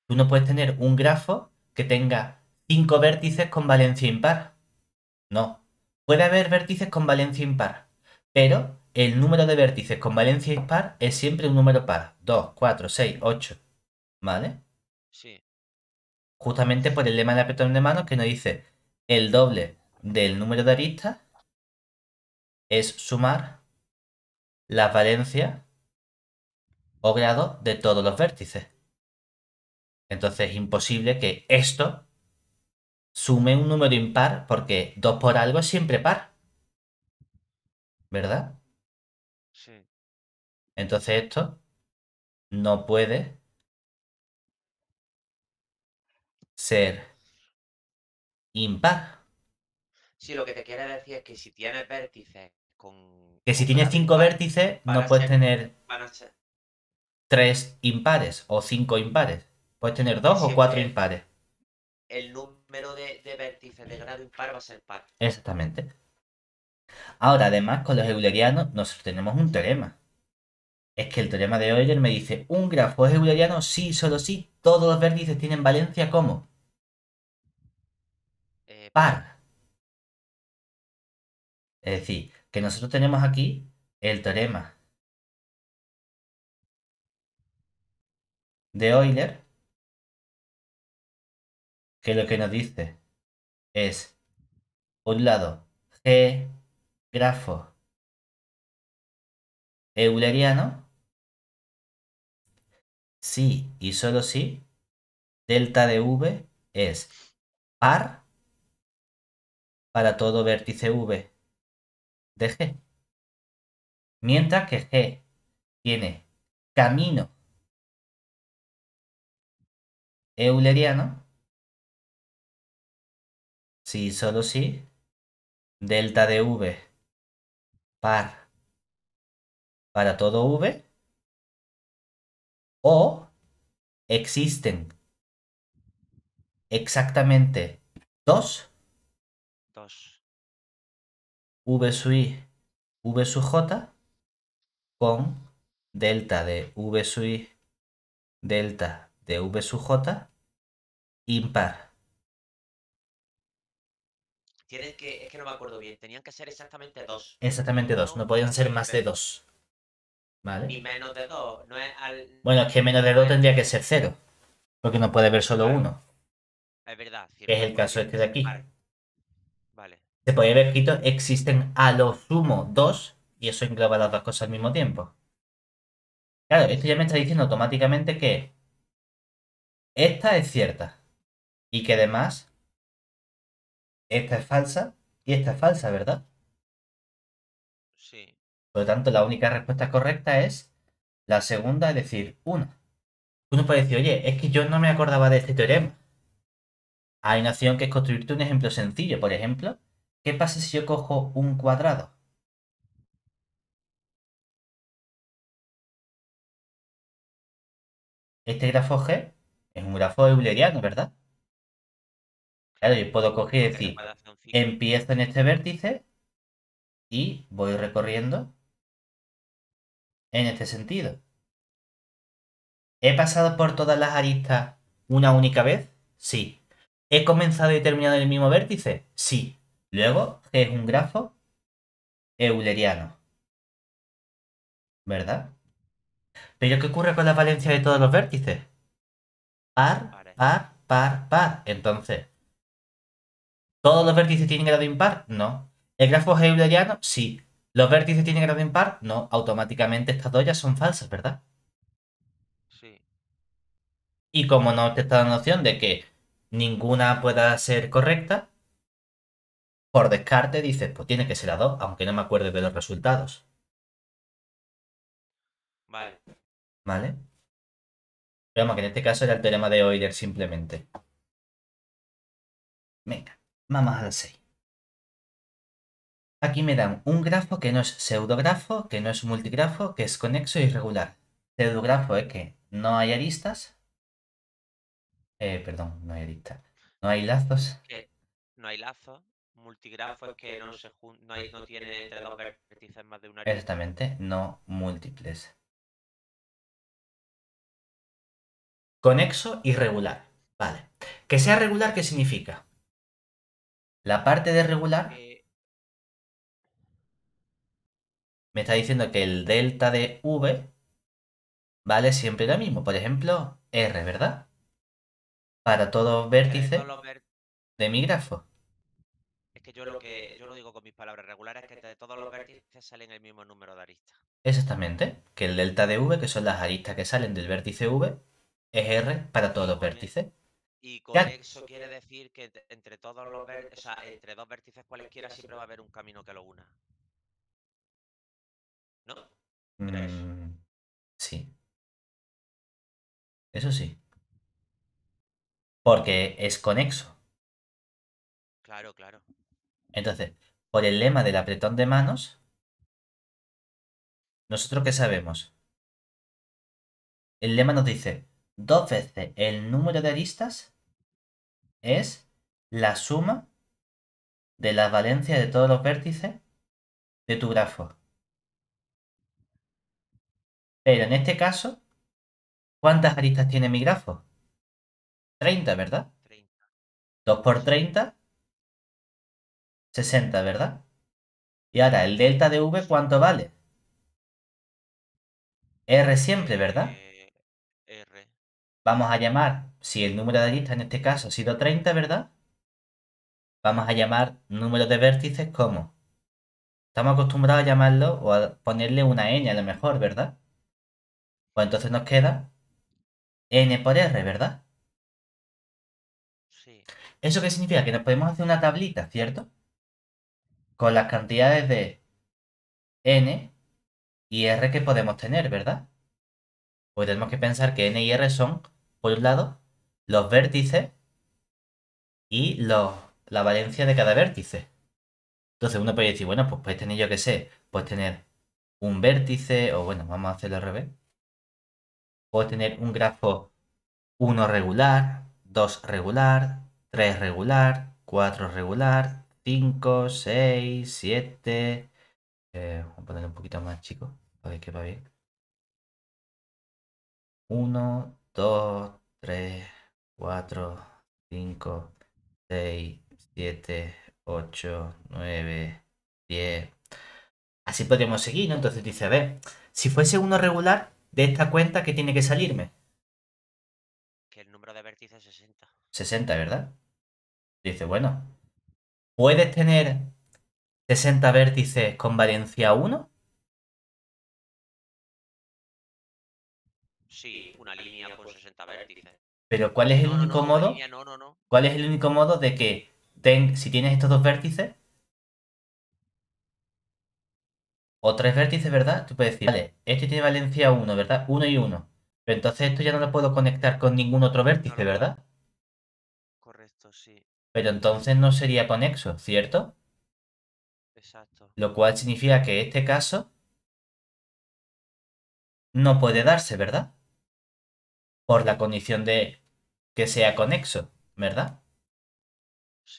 Tú no puedes tener un grafo que tenga cinco vértices con valencia impar. No. Puede haber vértices con valencia impar, pero el número de vértices con valencia impar es siempre un número par. 2, 4, 6, 8. ¿Vale? Sí justamente por el lema de apretón de mano que nos dice el doble del número de aristas es sumar las valencias o grados de todos los vértices. Entonces es imposible que esto sume un número impar porque 2 por algo es siempre par. ¿Verdad? Sí. Entonces esto no puede ser impar. Sí, lo que te quiere decir es que si tienes vértices con... Que si tienes cinco vértices, no puedes tener tres impares o cinco impares. Puedes tener dos o cuatro impares. El número de, vértices de grado impar va a ser par. Exactamente. Ahora, además, con los eulerianos, nosotros tenemos un teorema. Es que el teorema de Euler me dice, un grafo es euleriano si, sí, solo si, sí, todos los vértices tienen valencia como par. Es decir, que nosotros tenemos aquí el teorema de Euler, que lo que nos dice es, por un lado, G grafo euleriano, sí y solo sí, delta de V es par para todo vértice v de g. Mientras que g tiene camino euleriano, si solo si, delta de v par para todo v, o existen exactamente dos V sub i, V sub j con delta de V sub i, delta de V sub j impar. Tienen que, es que no me acuerdo bien, tenían que ser exactamente dos. Exactamente dos, no podían ser más de dos. ¿Vale? Ni menos de dos, no es al... Bueno, es que menos de dos tendría que ser cero, porque no puede haber solo uno. Es verdad. es el caso este de aquí se podría haber escrito existen a lo sumo dos y eso engloba las dos cosas al mismo tiempo. Claro, esto ya me está diciendo automáticamente que esta es cierta y que además esta es falsa y esta es falsa, ¿verdad? Sí. Por lo tanto, la única respuesta correcta es la segunda, es decir, una. Uno puede decir, oye, es que yo no me acordaba de este teorema. Hay una opción que es construirte un ejemplo sencillo, por ejemplo, ¿Qué pasa si yo cojo un cuadrado? Este grafo G es un grafo euleriano, ¿verdad? Claro, yo puedo coger y decir, empiezo en este vértice y voy recorriendo en este sentido. ¿He pasado por todas las aristas una única vez? Sí. ¿He comenzado y terminado en el mismo vértice? Sí. Luego, G es un grafo euleriano. ¿Verdad? Pero ¿qué ocurre con la valencia de todos los vértices? Par, par, par, par. Entonces, ¿todos los vértices tienen grado impar? No. ¿El grafo es euleriano? Sí. ¿Los vértices tienen grado impar? No. Automáticamente estas dos ya son falsas, ¿verdad? Sí. Y como no te está la noción de que ninguna pueda ser correcta, por descarte dices, pues tiene que ser a 2, aunque no me acuerde de los resultados. Vale. Vale. Pero vamos, que en este caso era el teorema de Euler simplemente. Venga, vamos al 6. Aquí me dan un grafo que no es pseudografo, que no es multigrafo, que es conexo y e regular. Pseudografo es que no hay aristas. Eh, perdón, no hay aristas. No hay lazos. Eh, no hay lazos multigrafo que no, se no, no tiene entre dos vértices más de una Exactamente, no múltiples. Conexo irregular. Vale. Que sea regular, ¿qué significa? La parte de regular. Eh, me está diciendo que el delta de V vale siempre lo mismo. Por ejemplo, R, ¿verdad? Para los vértices de mi grafo yo lo digo con mis palabras regulares, que de todos los vértices salen el mismo número de aristas. Exactamente, que el delta de V, que son las aristas que salen del vértice V, es R para todos los e, vértices. Y conexo quiere decir que entre todos los o sea, entre dos vértices cualesquiera siempre va a haber un camino que lo una. ¿No? Mm, sí. Eso sí. Porque es conexo. Claro, claro. Entonces, por el lema del apretón de manos, ¿nosotros qué sabemos? El lema nos dice, dos veces el número de aristas es la suma de la valencia de todos los vértices de tu grafo. Pero en este caso, ¿cuántas aristas tiene mi grafo? 30, ¿verdad? 30. 2 por 30 60, ¿verdad? Y ahora, ¿el delta de V cuánto vale? R siempre, ¿verdad? Eh, r. Vamos a llamar, si el número de aristas en este caso ha sido 30, ¿verdad? Vamos a llamar número de vértices como. Estamos acostumbrados a llamarlo o a ponerle una n a lo mejor, ¿verdad? Pues entonces nos queda n por r, ¿verdad? Sí. ¿Eso qué significa? Que nos podemos hacer una tablita, ¿cierto? con las cantidades de n y r que podemos tener, ¿verdad? Pues tenemos que pensar que n y r son, por un lado, los vértices y la valencia de cada vértice. Entonces uno puede decir, bueno, pues puede tener, yo qué sé, pues tener un vértice, o bueno, vamos a hacerlo al revés. Puedo tener un grafo 1 regular, 2 regular, 3 regular, 4 regular, 5, 6, 7. Eh, a poner un poquito más chico, a ver que va bien. 1, 2, 3, 4, 5, 6, 7, 8, 9, 10. Así podríamos seguir, ¿no? Entonces dice, a ver, si fuese uno regular, de esta cuenta, ¿qué tiene que salirme? Que el número de vértices es 60. 60, ¿verdad? Dice, bueno, ¿Puedes tener 60 vértices con valencia 1? Sí, una línea con 60 vértices. Pero ¿cuál es el único modo? ¿Cuál es el único modo de que ten, si tienes estos dos vértices o tres vértices, ¿verdad? Tú puedes decir, vale, este tiene valencia 1, ¿verdad? 1 y 1. Pero entonces esto ya no lo puedo conectar con ningún otro vértice, ¿verdad? Correcto, sí. Pero entonces no sería conexo, ¿cierto? Exacto. Lo cual significa que este caso no puede darse, ¿verdad? Por la condición de que sea conexo, ¿verdad?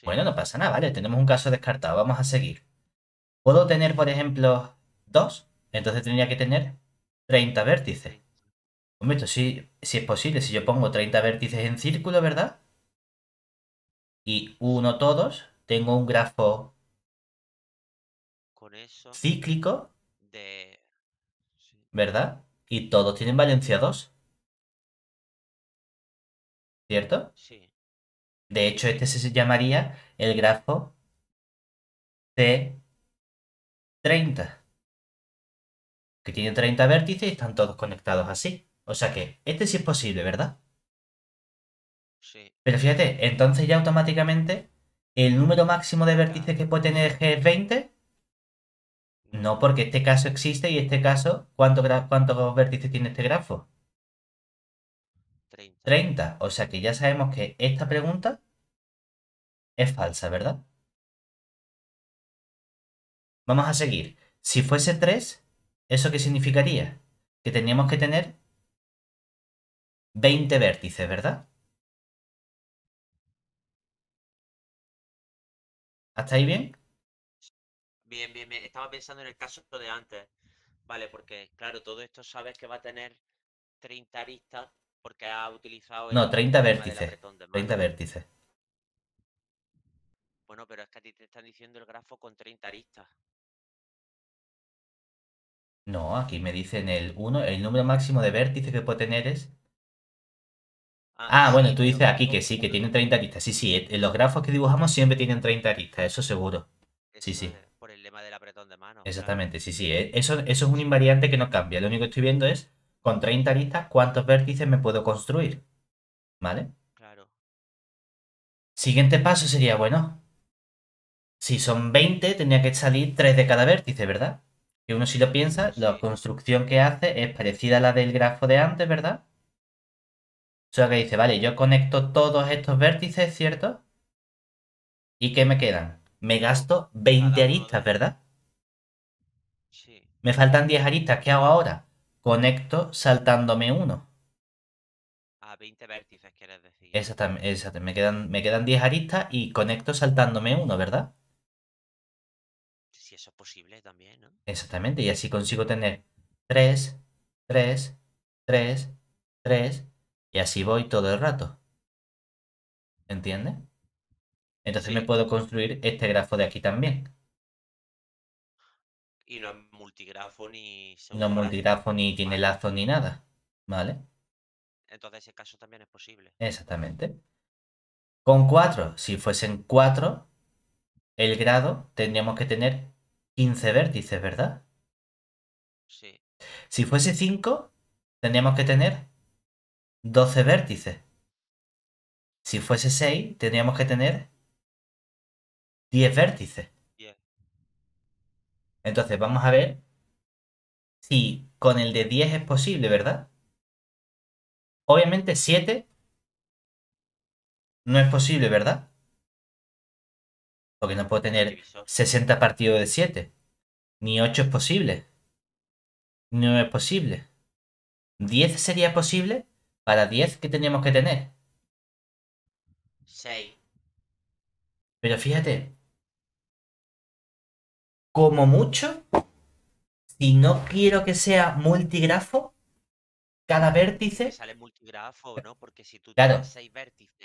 Bueno, no pasa nada, ¿vale? Tenemos un caso descartado, vamos a seguir. Puedo tener, por ejemplo, dos, entonces tendría que tener 30 vértices. Un esto sí, es posible, si yo pongo 30 vértices en círculo, ¿verdad? y uno todos, tengo un grafo cíclico de ¿verdad? Y todos tienen Valencia 2. ¿Cierto? Sí. De hecho, este se llamaría el grafo C30. Que tiene 30 vértices y están todos conectados así. O sea que este sí es posible, ¿verdad? Pero fíjate, entonces ya automáticamente el número máximo de vértices que puede tener es 20. No, porque este caso existe y este caso, ¿cuántos, vértices tiene este grafo? 30. 30. O sea que ya sabemos que esta pregunta es falsa, ¿verdad? Vamos a seguir. Si fuese 3, ¿eso qué significaría? Que teníamos que tener 20 vértices, ¿verdad? ¿Hasta ahí bien? Bien, bien, bien. Estaba pensando en el caso de antes. Vale, porque claro, todo esto sabes que va a tener 30 aristas porque ha utilizado... No, 30 vértices. 30 vértices. Bueno, pero es que a ti te están diciendo el grafo con 30 aristas. No, aquí me dicen el 1, el número máximo de vértices que puede tener es Ah, ah, bueno, tú dices aquí que sí, que tienen 30 aristas. Sí, sí, eh, los grafos que dibujamos siempre tienen 30 aristas, eso seguro. Sí, sí. Por el lema del apretón de mano. Exactamente, sí, sí. Eh, eso, es un invariante que no cambia. Lo único que estoy viendo es, con 30 aristas, ¿cuántos vértices me puedo construir? ¿Vale? Claro. Siguiente paso sería, bueno, si son 20, tenía que salir 3 de cada vértice, ¿verdad? Que uno si lo piensa, la construcción que hace es parecida a la del grafo de antes, ¿verdad? O sea que dice, vale, yo conecto todos estos vértices, ¿cierto? ¿Y qué me quedan? Me gasto 20 aristas, ¿verdad? Sí. Me faltan 10 aristas, ¿qué hago ahora? Conecto saltándome uno. A 20 vértices, quieres decir. Exactamente, Me, quedan, me quedan 10 aristas y conecto saltándome uno, ¿verdad? Si eso es posible también, ¿no? Exactamente, y así consigo tener 3, 3, 3, 3, y así voy todo el rato. ¿Entiendes? Entonces me puedo construir este grafo de aquí también. Y no es multigrafo ni... No es multigrafo ni tiene lazo ni nada. ¿Vale? Entonces ese caso también es posible. Exactamente. Con 4, si fuesen 4, el grado tendríamos que tener 15 vértices, ¿verdad? Sí. Si fuese 5, tendríamos que tener 12 vértices. Si fuese 6, tendríamos que tener 10 vértices. Entonces, vamos a ver si con el de 10 es posible, ¿verdad? Obviamente 7 no es posible, ¿verdad? Porque no puedo tener 60 partidos de 7. Ni 8 es posible. No es posible. ¿10 sería posible? Para 10, ¿qué teníamos que tener? 6. Pero fíjate, como mucho, si no quiero que sea multigrafo, cada vértice. Sale multigrafo, ¿no? Porque si tú claro,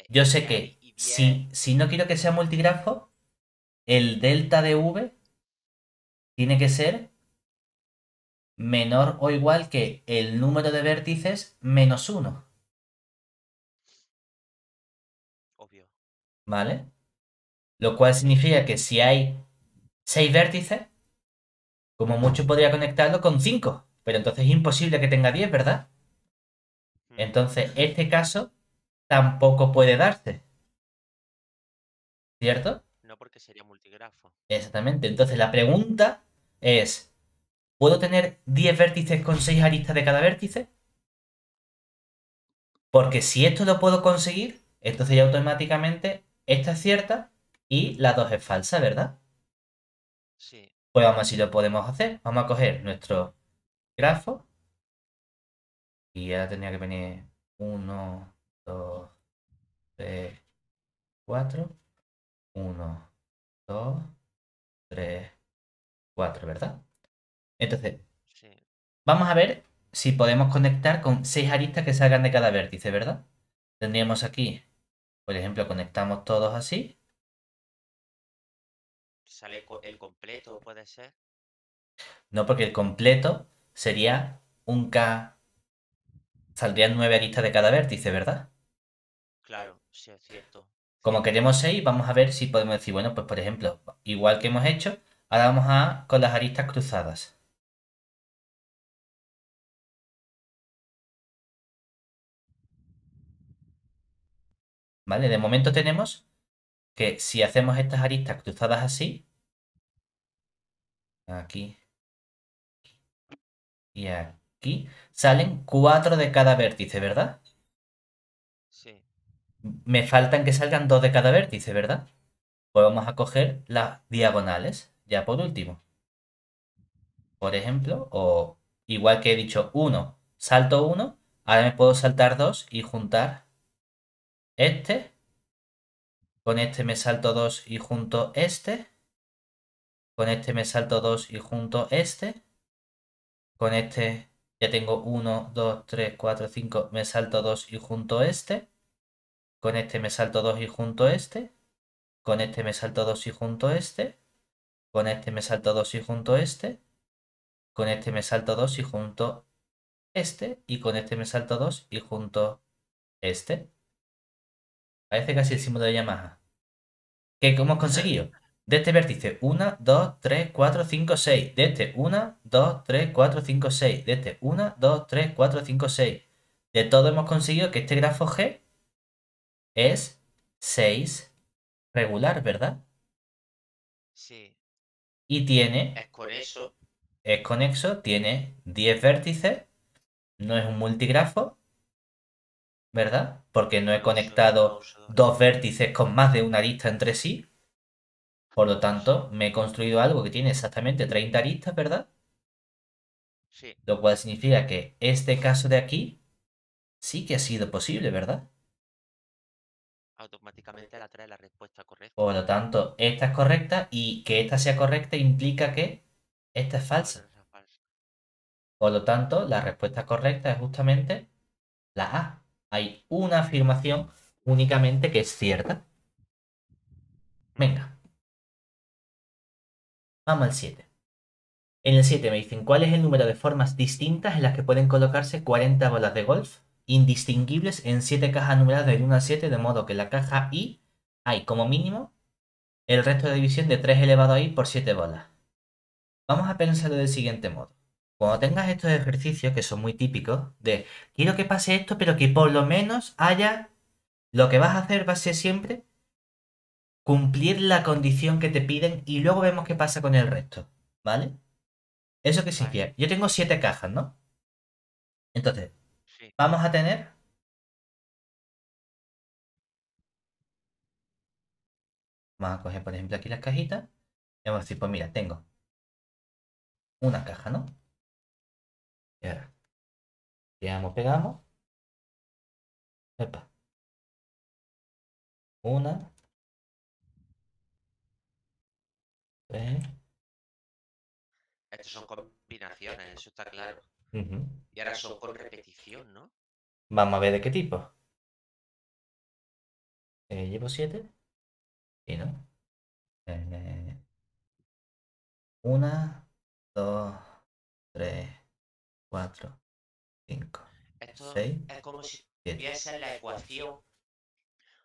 Yo sé que si, si no quiero que sea multigrafo, el delta de v tiene que ser menor o igual que el número de vértices menos 1. ¿vale? Lo cual significa que si hay seis vértices, como mucho podría conectarlo con cinco, pero entonces es imposible que tenga 10, ¿verdad? Hmm. Entonces, este caso tampoco puede darse. ¿Cierto? No porque sería multigrafo. Exactamente. Entonces, la pregunta es, ¿puedo tener 10 vértices con 6 aristas de cada vértice? Porque si esto lo puedo conseguir, entonces ya automáticamente esta es cierta y la 2 es falsa, ¿verdad? Sí. Pues vamos a si lo podemos hacer. Vamos a coger nuestro grafo. Y ahora tenía que venir 1, 2, 3, 4. 1, 2, 3, 4, ¿verdad? Entonces, vamos a ver si podemos conectar con seis aristas que salgan de cada vértice, ¿verdad? Tendríamos aquí por ejemplo, conectamos todos así. ¿Sale el completo, puede ser? No, porque el completo sería un K. Saldrían nueve aristas de cada vértice, ¿verdad? Claro, sí, es cierto. Como queremos seis, vamos a ver si podemos decir, bueno, pues por ejemplo, igual que hemos hecho, ahora vamos a con las aristas cruzadas. ¿Vale? De momento tenemos que si hacemos estas aristas cruzadas así, aquí y aquí, salen cuatro de cada vértice, ¿verdad? Sí. Me faltan que salgan dos de cada vértice, ¿verdad? Pues vamos a coger las diagonales, ya por último. Por ejemplo, o igual que he dicho uno salto uno ahora me puedo saltar dos y juntar este. Con este me salto 2 y junto este. Con este me salto 2 y junto este. Con este ya tengo 1, 2, 3, 4, 5. Me salto 2 y junto este. Con este me salto 2 y junto este. Con este me salto 2 y junto este. Con este me salto 2 y junto este. Con este me salto 2 y junto este. Y con este me salto 2 y junto este. Parece casi el símbolo de Yamaha. ¿Qué hemos conseguido? De este vértice, 1, 2, 3, 4, 5, 6. De este, 1, 2, 3, 4, 5, 6. De este, 1, 2, 3, 4, 5, 6. De todo hemos conseguido que este grafo G es 6 regular, ¿verdad? Sí. Y tiene... Es conexo. Es conexo, tiene 10 vértices. No es un multigrafo. ¿verdad? Porque no he conectado dos vértices con más de una arista entre sí. Por lo tanto, me he construido algo que tiene exactamente 30 aristas, ¿verdad? Sí. Lo cual significa que este caso de aquí sí que ha sido posible, ¿verdad? Automáticamente la trae la respuesta correcta. Por lo tanto, esta es correcta y que esta sea correcta implica que esta es falsa. Por lo tanto, la respuesta correcta es justamente la A. Hay una afirmación únicamente que es cierta. Venga. Vamos al 7. En el 7 me dicen cuál es el número de formas distintas en las que pueden colocarse 40 bolas de golf indistinguibles en 7 cajas numeradas del 1 a 7, de modo que en la caja I hay como mínimo el resto de división de 3 elevado a I por 7 bolas. Vamos a pensarlo del siguiente modo. Cuando tengas estos ejercicios que son muy típicos de quiero que pase esto, pero que por lo menos haya lo que vas a hacer va a ser siempre cumplir la condición que te piden y luego vemos qué pasa con el resto, ¿vale? Eso que significa, yo tengo siete cajas, ¿no? Entonces, vamos a tener Vamos a coger, por ejemplo, aquí las cajitas. Y vamos a decir, pues mira, tengo una caja, ¿no? Y Pegamos, Una. Tres. son combinaciones, eso está claro. Y ahora son con repetición, ¿no? Vamos a ver de qué tipo. Eh, ¿Llevo siete? Y ¿no? Eh, eh, una, dos, tres. 4, 5, 6, es como si tuviese la ecuación.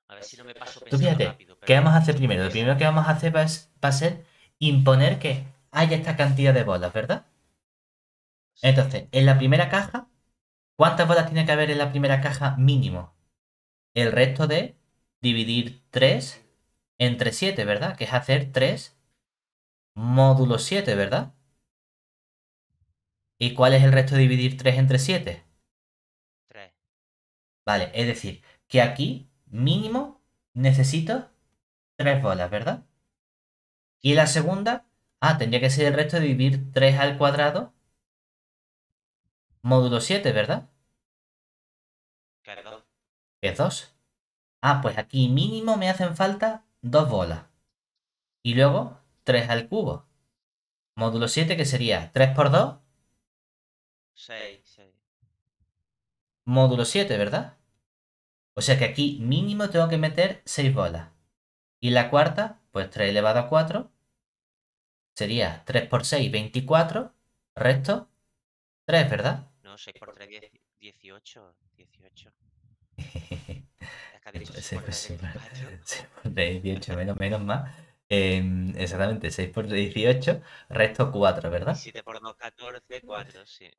A ver si no me paso Tú fíjate, rápido, ¿qué vamos a hacer primero? Lo primero que vamos a hacer va, a ser imponer que haya esta cantidad de bolas, ¿verdad? Entonces, en la primera caja, ¿cuántas bolas tiene que haber en la primera caja mínimo? El resto de dividir 3 entre 7, ¿verdad? Que es hacer 3 módulo 7, ¿verdad? ¿Y cuál es el resto de dividir 3 entre 7? 3. Vale, es decir, que aquí mínimo necesito 3 bolas, ¿verdad? Y la segunda, ah, tendría que ser el resto de dividir 3 al cuadrado módulo 7, ¿verdad? Claro, es 2? Ah, pues aquí mínimo me hacen falta 2 bolas. Y luego 3 al cubo. Módulo 7 que sería 3 por 2, 6, 6. Módulo 7, ¿verdad? O sea que aquí mínimo tengo que meter 6 bolas. Y la cuarta, pues 3 elevado a 4. Sería 3 por 6, 24. Resto, 3, ¿verdad? No, 6 por 3, 18. 18. Sí, pues, sí, 18, menos, menos más. Em, exactamente, 6 por 18, resto 4, ¿verdad? 7 por 2, 14, 4, sí.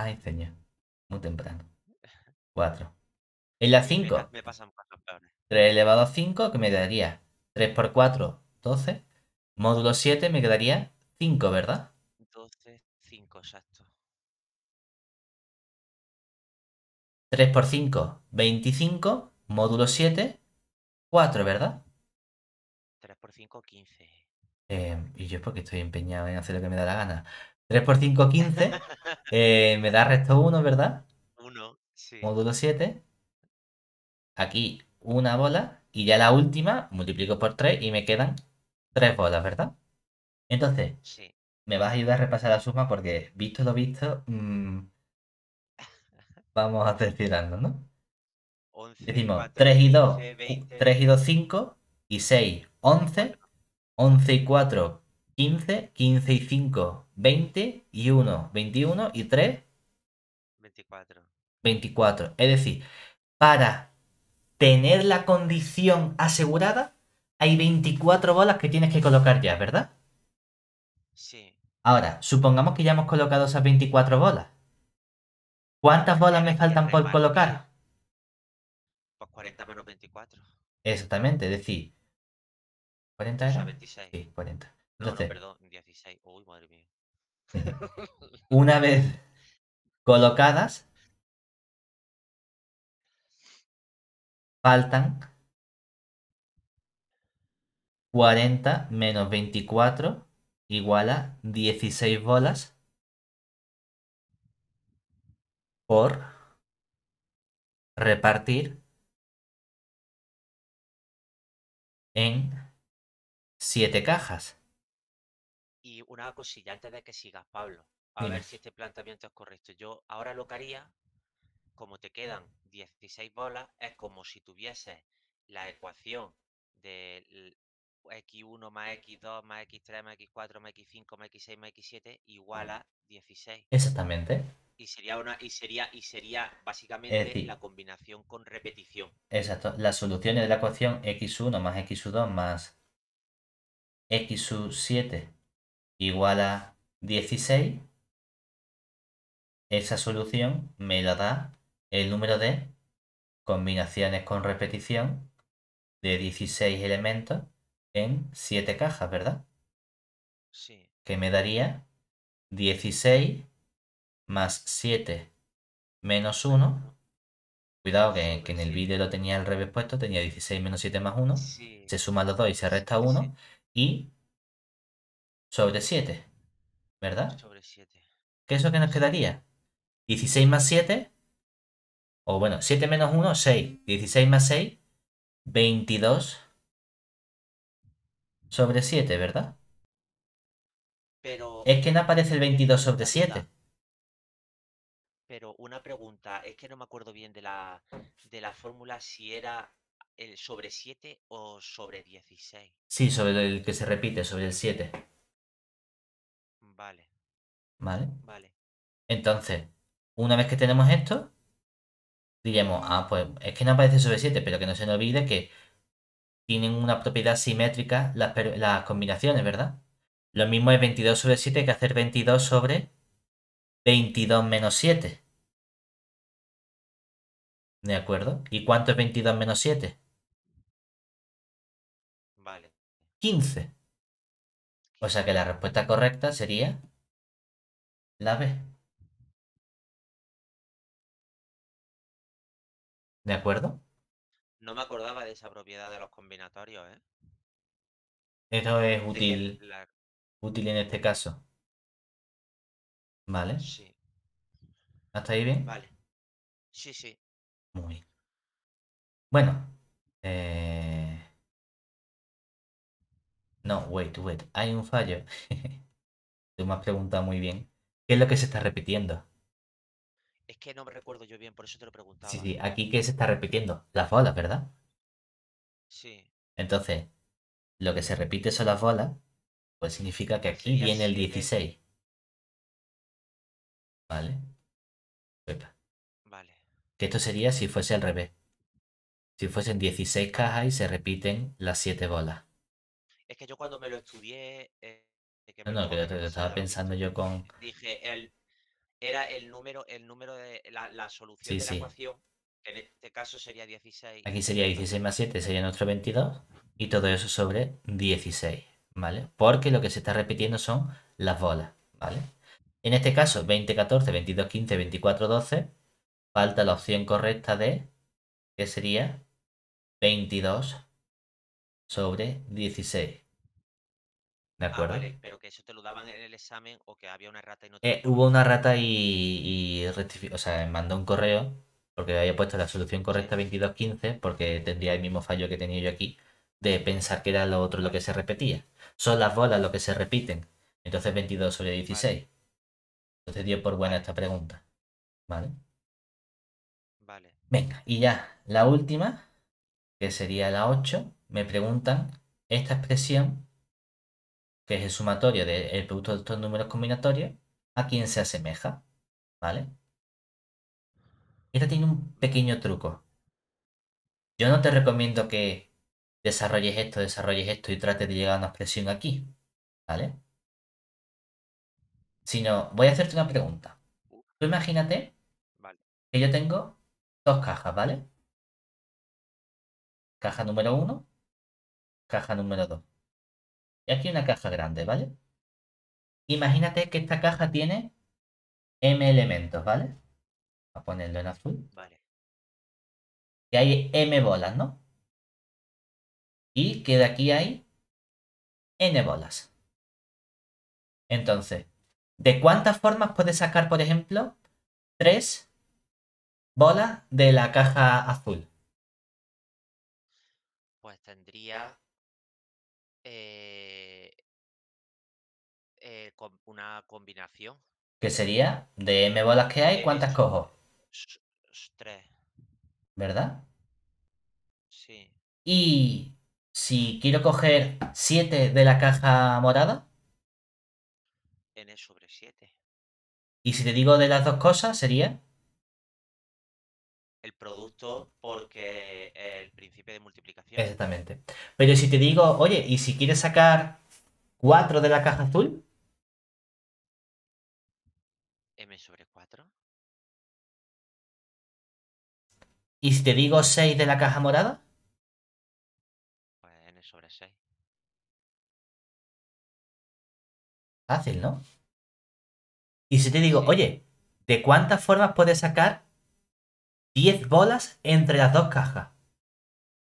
Ay, señor. Muy temprano. 4. En la 5. Me pasan 4 peores. 3 elevado a 5, que me quedaría 3 por 4, 12. Módulo 7 me quedaría 5, ¿verdad? 12, 5, exacto. 3 por 5, 25. Módulo 7, 4, ¿verdad? 3 por 5, 15. Eh, y yo porque estoy empeñado en hacer lo que me da la gana. 3 por 5, 15. Eh, me da resto 1, ¿verdad? 1, sí. Módulo 7. Aquí una bola. Y ya la última multiplico por 3 y me quedan 3 bolas, ¿verdad? Entonces, sí. me vas a ayudar a repasar la suma porque, visto lo visto, mm, vamos a hacer tirando, ¿no? Decimos 3 y 2, 3 y 2, 5 y 6, 11, 11 y 4, 15, 15 y 5, 20 y 1, 21 y 3. 24. 24. Es decir, para tener la condición asegurada, hay 24 bolas que tienes que colocar ya, ¿verdad? Sí. Ahora, supongamos que ya hemos colocado esas 24 bolas. ¿Cuántas bolas pues me faltan por colocar? Pues 40 menos 24. Exactamente, es decir, 40 era. 26. Sí, 40 perdón, 16. Uy, madre mía. una vez colocadas, faltan 40 menos 24 igual a 16 bolas por repartir en 7 cajas una cosilla antes de que sigas, Pablo, a ver si este planteamiento es correcto. Yo ahora lo que haría, como te quedan 16 bolas, es como si tuvieses la ecuación del x1 más x2 más x3 más x4 más x5 más x6 más x7 igual a 16. Exactamente. Y sería una y sería y sería básicamente la combinación con repetición. Exacto. Las soluciones de la ecuación x1 más x2 más x7 igual a 16, esa solución me la da el número de combinaciones con repetición de 16 elementos en 7 cajas, ¿verdad? Sí. Que me daría 16 más 7 menos 1. Cuidado que, en el vídeo lo tenía al revés puesto, tenía 16 menos 7 más 1. Se suman los dos y se resta 1. Y sobre 7, ¿verdad? Sobre 7. ¿Qué es lo que nos quedaría? 16 más 7, o bueno, 7 menos 1, 6. 16 más 6, 22 sobre 7, ¿verdad? Pero... Es que no aparece el 22 sobre 7. Pero una pregunta, es que no me acuerdo bien de la, de la fórmula si era el sobre 7 o sobre 16. Sí, sobre el que se repite, sobre el 7. Vale. ¿Vale? Vale. Entonces, una vez que tenemos esto, diremos, ah, pues es que no aparece sobre 7, pero que no se nos olvide que tienen una propiedad simétrica las, las combinaciones, ¿verdad? Lo mismo es 22 sobre 7 que hacer 22 sobre 22 menos 7. ¿De acuerdo? ¿Y cuánto es 22 menos 7? Vale. 15. O sea que la respuesta correcta sería la B. ¿De acuerdo? No me acordaba de esa propiedad de los combinatorios, ¿eh? Esto es útil. Útil en este caso. ¿Vale? Sí. ¿Hasta ahí bien? Vale. Sí, sí. Muy bien. Bueno. Eh, no, wait, wait, hay un fallo. Tú me has preguntado muy bien. ¿Qué es lo que se está repitiendo? Es que no me recuerdo yo bien, por eso te lo preguntaba. Sí, sí, ¿eh? aquí qué se está repitiendo. Las bolas, ¿verdad? Sí. Entonces, lo que se repite son las bolas, pues significa que aquí viene el 16. ¿Vale? Vale. Que esto sería si fuese al revés. Si fuesen 16 cajas y se repiten las 7 bolas. Es que yo cuando me lo estudié... Eh, no, no, que te, estaba pensando yo con... Dije, era el número, el número de la, solución de la ecuación, en este caso sería 16. Aquí sería 16 más 7, sería nuestro 22, y todo eso sobre 16, ¿vale? Porque lo que se está repitiendo son las bolas, ¿vale? En este caso, 20, 14, 22, 15, 24, 12, falta la opción correcta de, que sería 22, sobre 16. ¿De ah, acuerdo? pero que eso te lo daban en el examen o que había una rata y no te... Eh, hubo una rata y, o sea, mandó un correo porque había puesto la solución correcta 22.15 porque tendría el mismo fallo que tenía yo aquí de pensar que era lo otro lo que se repetía. Son las bolas lo que se repiten. Entonces 22 sobre 16. Entonces dio por buena esta pregunta. ¿Vale? Vale. Venga, y ya la última, que sería la 8 me preguntan esta expresión, que es el sumatorio del producto de estos números combinatorios, a quién se asemeja, ¿vale? Esta tiene un pequeño truco. Yo no te recomiendo que desarrolles esto, desarrolles esto y trates de llegar a una expresión aquí, ¿vale? Sino, voy a hacerte una pregunta. Tú imagínate que yo tengo dos cajas, ¿vale? Caja número uno Caja número 2. Y aquí una caja grande, ¿vale? Imagínate que esta caja tiene M elementos, ¿vale? a ponerlo en azul. Vale. Y hay M bolas, ¿no? Y que de aquí hay N bolas. Entonces, ¿de cuántas formas puedes sacar, por ejemplo, tres bolas de la caja azul? Pues tendría eh, eh, con una combinación. que sería? De M bolas que hay, ¿cuántas cojo? tres. ¿Verdad? Sí. Y si quiero coger 7 de la caja morada. N sobre 7. Y si te digo de las dos cosas, sería el producto porque el principio de multiplicación. Exactamente. Pero si te digo, oye, ¿y si quieres sacar 4 de la caja azul? M sobre 4. ¿Y si te digo 6 de la caja morada? Pues N sobre 6. Fácil, ¿no? Y si te digo, oye, ¿de cuántas formas puedes sacar 10 bolas entre las dos cajas.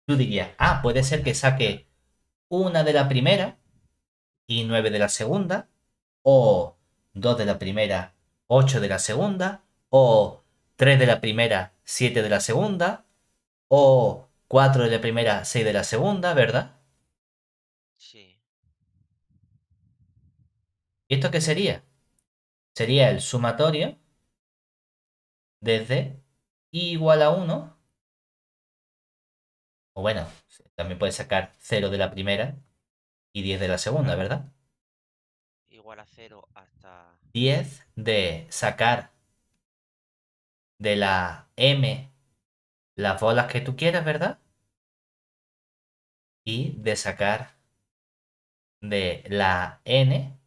Tú dirías, ah, puede ser que saque una de la primera y nueve de la segunda, o dos de la primera, ocho de la segunda, o tres de la primera, siete de la segunda, o cuatro de la primera, seis de la segunda, ¿verdad? Sí. ¿Y esto qué sería? Sería el sumatorio desde igual a 1. O bueno, también puedes sacar 0 de la primera y 10 de la segunda, ¿verdad? Igual a 0 hasta... 10 de sacar de la M las bolas que tú quieras, ¿verdad? Y de sacar de la N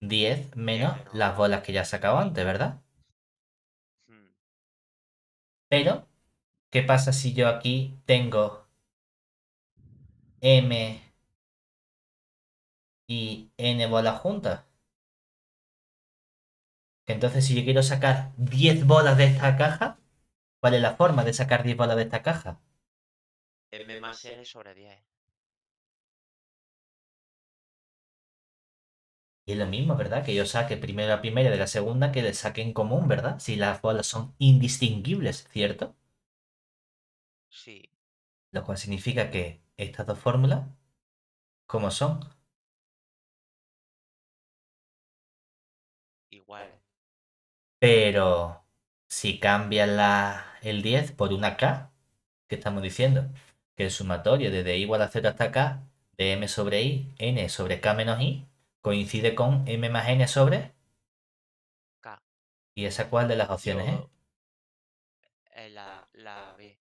10 menos las bolas que ya has sacado antes, ¿verdad? Pero, ¿qué pasa si yo aquí tengo m y n bolas juntas? Entonces, si yo quiero sacar 10 bolas de esta caja, ¿cuál es la forma de sacar 10 bolas de esta caja? m más n sobre 10. Y es lo mismo, ¿verdad? Que yo saque primero la primera de la segunda, que le saque en común, ¿verdad? Si las bolas son indistinguibles, ¿cierto? Sí. Lo cual significa que estas dos fórmulas, ¿cómo son? Igual. Pero si cambian la, el 10 por una K, ¿qué estamos diciendo? Que el sumatorio de d igual a 0 hasta K de M sobre I, N sobre K menos I, coincide con m más n sobre K. ¿Y esa cuál de las opciones es? Eh, la, B.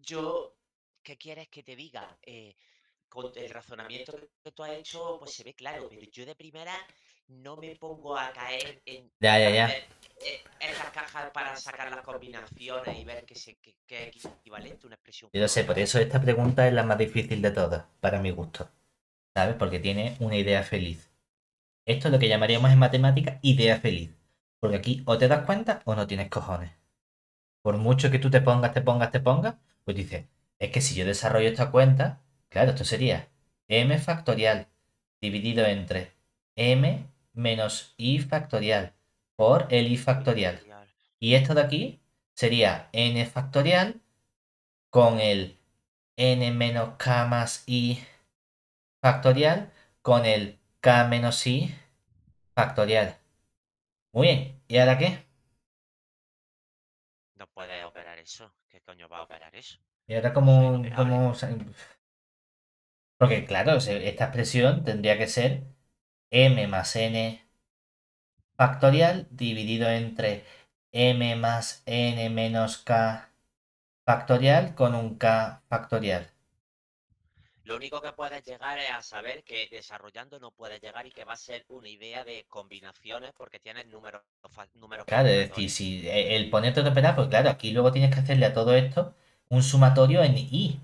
Yo, ¿qué quieres que te diga? Eh, con el razonamiento que tú has hecho, pues se ve claro, pero yo de primera no me pongo a caer en, ya, eh, cajas para sacar las combinaciones y ver qué es que, equivalente una expresión. Yo sé, por eso esta pregunta es la más difícil de todas, para mi gusto. ¿Sabes? Porque tiene una idea feliz. Esto es lo que llamaríamos en matemática idea feliz. Porque aquí o te das cuenta o no tienes cojones. Por mucho que tú te pongas, te pongas, te pongas, pues dices, es que si yo desarrollo esta cuenta, claro, esto sería m factorial dividido entre m menos i factorial por el i factorial. Y esto de aquí sería n factorial con el n menos k más i factorial con el k menos i factorial. Muy bien, ¿y ahora qué? No puede operar eso. ¿Qué coño va a operar eso? ¿Y ahora cómo...? Porque claro, esta expresión tendría que ser m más n factorial dividido entre m más n menos k factorial con un k factorial. Lo único que puedes llegar es a saber que desarrollando no puedes llegar y que va a ser una idea de combinaciones porque tienes números. números claro, es decir, si e, el ponerte otro operar, pues claro, aquí luego tienes que hacerle a todo esto un sumatorio en i.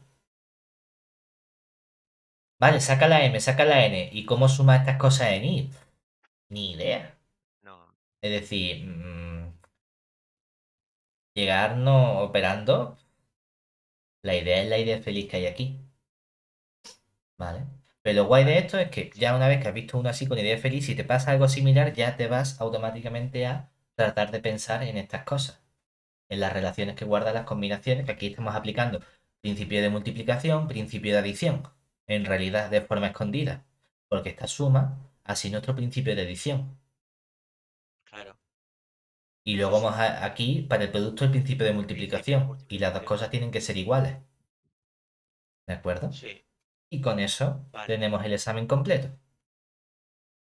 Vale, saca la m, saca la n. ¿Y cómo suma estas cosas en i? Ni idea. No. Es decir, mm, llegarnos operando. La idea es la idea feliz que hay aquí. ¿Vale? Pero lo guay de esto es que ya una vez que has visto uno así con idea feliz, si te pasa algo similar, ya te vas automáticamente a tratar de pensar en estas cosas, en las relaciones que guardan las combinaciones, que aquí estamos aplicando principio de multiplicación, principio de adición, en realidad de forma escondida, porque esta suma así nuestro principio de adición. Claro. Y luego vamos aquí para el producto el principio de multiplicación, y las dos cosas tienen que ser iguales. ¿De acuerdo? Sí. Y con eso tenemos el examen completo.